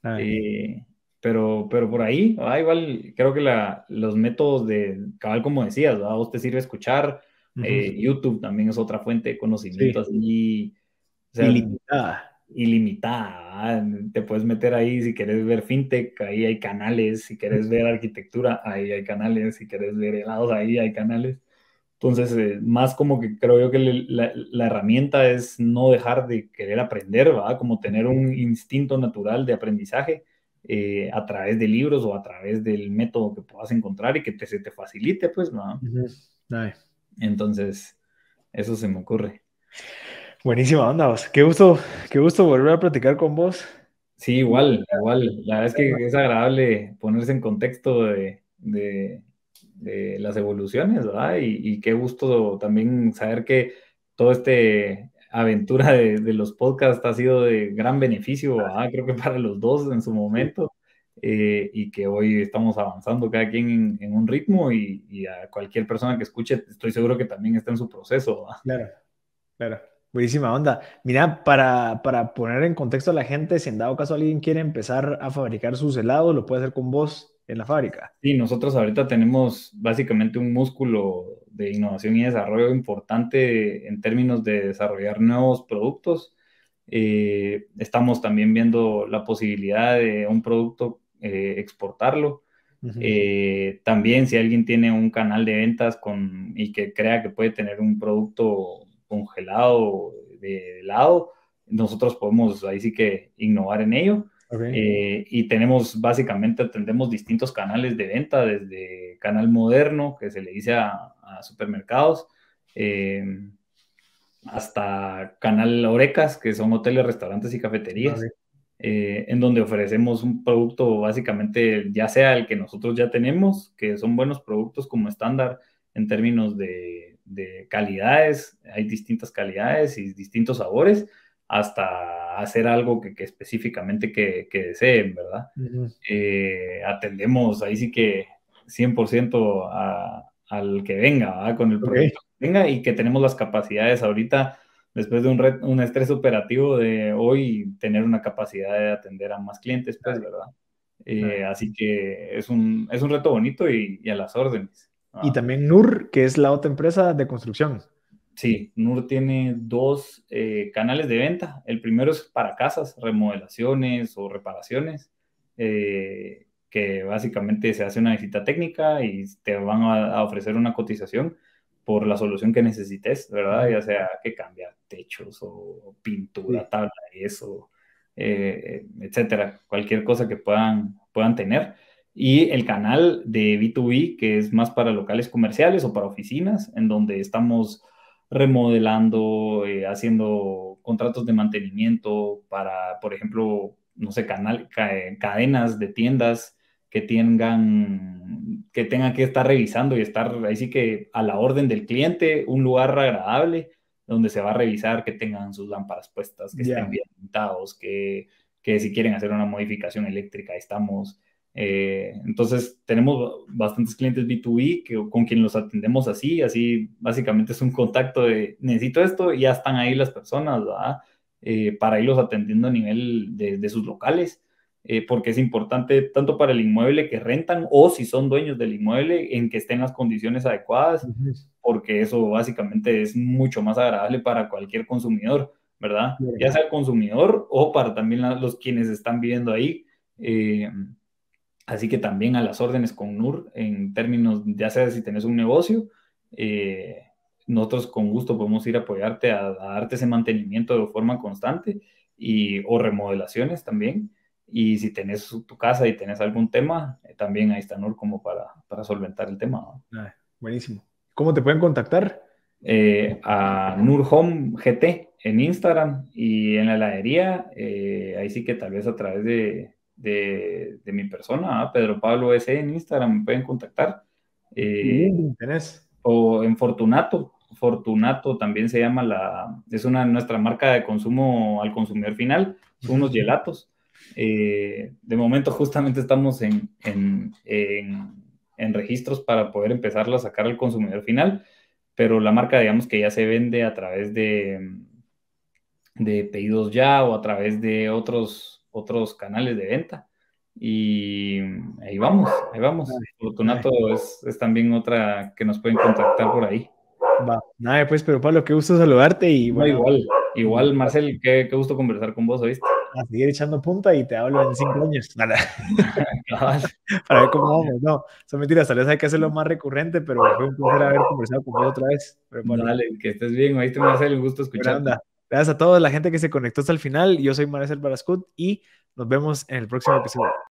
Ah, eh, pero, pero por ahí, ah, igual creo que los métodos de, cabal como decías, a Vos te sirve escuchar, eh, YouTube también es otra fuente de conocimiento así... Ilimitada ilimitada. Te puedes meter ahí si quieres ver fintech, ahí hay canales, si quieres ver arquitectura, ahí hay canales, si quieres ver helados, ahí hay canales. Entonces, eh, más como que creo yo que la, herramienta es no dejar de querer aprender, ¿va? Como tener un instinto natural de aprendizaje eh, a través de libros o a través del método que puedas encontrar y que se te facilite, pues, ¿no? Entonces, eso se me ocurre. Buenísima onda, Qué gusto, qué gusto volver a platicar con vos. Sí, igual, igual. La verdad es que es agradable ponerse en contexto de, las evoluciones, ¿verdad? Y, qué gusto también saber que toda esta aventura de, los podcasts ha sido de gran beneficio, ¿verdad? Creo que para los dos en su momento. Eh, y que hoy estamos avanzando cada quien en, un ritmo y, y, a cualquier persona que escuche, estoy seguro que también está en su proceso. ¿verdad? Claro, claro. Buenísima onda. Mira, para, poner en contexto a la gente, si en dado caso alguien quiere empezar a fabricar sus helados, lo puede hacer con vos en la fábrica. Sí, nosotros ahorita tenemos básicamente un músculo de innovación y desarrollo importante en términos de desarrollar nuevos productos. Eh, estamos también viendo la posibilidad de un producto eh, exportarlo. Eh, también si alguien tiene un canal de ventas con, y que crea que puede tener un producto congelado de helado, nosotros podemos ahí sí que innovar en ello. Eh, y tenemos básicamente, atendemos distintos canales de venta, desde canal moderno, que se le dice a, supermercados, eh, hasta canal Orecas, que son hoteles, restaurantes y cafeterías, eh, en donde ofrecemos un producto básicamente, ya sea el que nosotros ya tenemos, que son buenos productos como estándar en términos de, de calidades, hay distintas calidades y distintos sabores, hasta hacer algo que, específicamente que, deseen, ¿verdad? Eh, atendemos ahí sí que 100% al que venga, Con el proyecto venga y que tenemos las capacidades ahorita, después de un, un estrés operativo de hoy, tener una capacidad de atender a más clientes, pues, ¿verdad? Eh, así que es un, es un reto bonito y a las órdenes. Ah. Y también NUR, que es la otra empresa de construcción. Sí, NUR tiene dos eh, canales de venta. El primero es para casas, remodelaciones o reparaciones, eh, que básicamente se hace una visita técnica y te van a, ofrecer una cotización por la solución que necesites, ¿verdad? Ya sea que cambia techos o pintura, tabla, eso, eh, etcétera, cualquier cosa que puedan tener y el canal de B2B, que es más para locales comerciales o para oficinas, en donde estamos remodelando, eh, haciendo contratos de mantenimiento para, por ejemplo, no sé, canal, eh, cadenas de tiendas que tengan, que tengan que estar revisando y estar ahí sí que a la orden del cliente, un lugar agradable donde se va a revisar que tengan sus lámparas puestas, que estén bien pintados, que, que si quieren hacer una modificación eléctrica, estamos eh, entonces, tenemos bastantes clientes B2B que, con quien los atendemos así, así básicamente es un contacto de necesito esto y ya están ahí las personas, ¿verdad? Eh, para irlos atendiendo a nivel de, sus locales, eh, porque es importante tanto para el inmueble que rentan o si son dueños del inmueble en que estén las condiciones adecuadas, porque eso básicamente es mucho más agradable para cualquier consumidor, ¿verdad? Ya sea el consumidor o para también los quienes están viviendo ahí. Eh, Así que también a las órdenes con NUR en términos, ya sea si tenés un negocio, eh, nosotros con gusto podemos ir a apoyarte a, darte ese mantenimiento de forma constante y, o remodelaciones también. Y si tenés tu casa y tenés algún tema, eh, también ahí está NUR como para, solventar el tema. Ah, buenísimo. ¿Cómo te pueden contactar? Eh, a NUR Home GT en Instagram y en la heladería. ahí sí que tal vez a través de, de, mi persona, ¿ah? Pedro Pablo S. en Instagram, me pueden contactar. Eh, O en Fortunato, Fortunato también se llama la, es una nuestra marca de consumo al consumidor final, son unos gelatos. Eh, de momento justamente estamos en, en, en, registros para poder empezarlo a sacar al consumidor final, pero la marca digamos que ya se vende a través de, de pedidos ya o a través de otros otros canales de venta. Y ahí vamos, ahí vamos. Fortunato es, es también otra que nos pueden contactar por ahí. Va, nada, pues, pero Pablo, qué gusto saludarte y bueno. igual, igual, Marcel, qué, qué, gusto conversar con vos, ¿oíste? A seguir echando punta y te hablo en cinco años. Para ver cómo vamos. No, son mentiras, tal vez hay que hacerlo más recurrente, pero fue un placer haber conversado con vos otra vez. Pero, Dale, que estés bien, oíste, Marcel, un gusto escucharte. Gracias a toda la gente que se conectó hasta el final. Yo soy Marcel Barascut y nos vemos en el próximo episodio.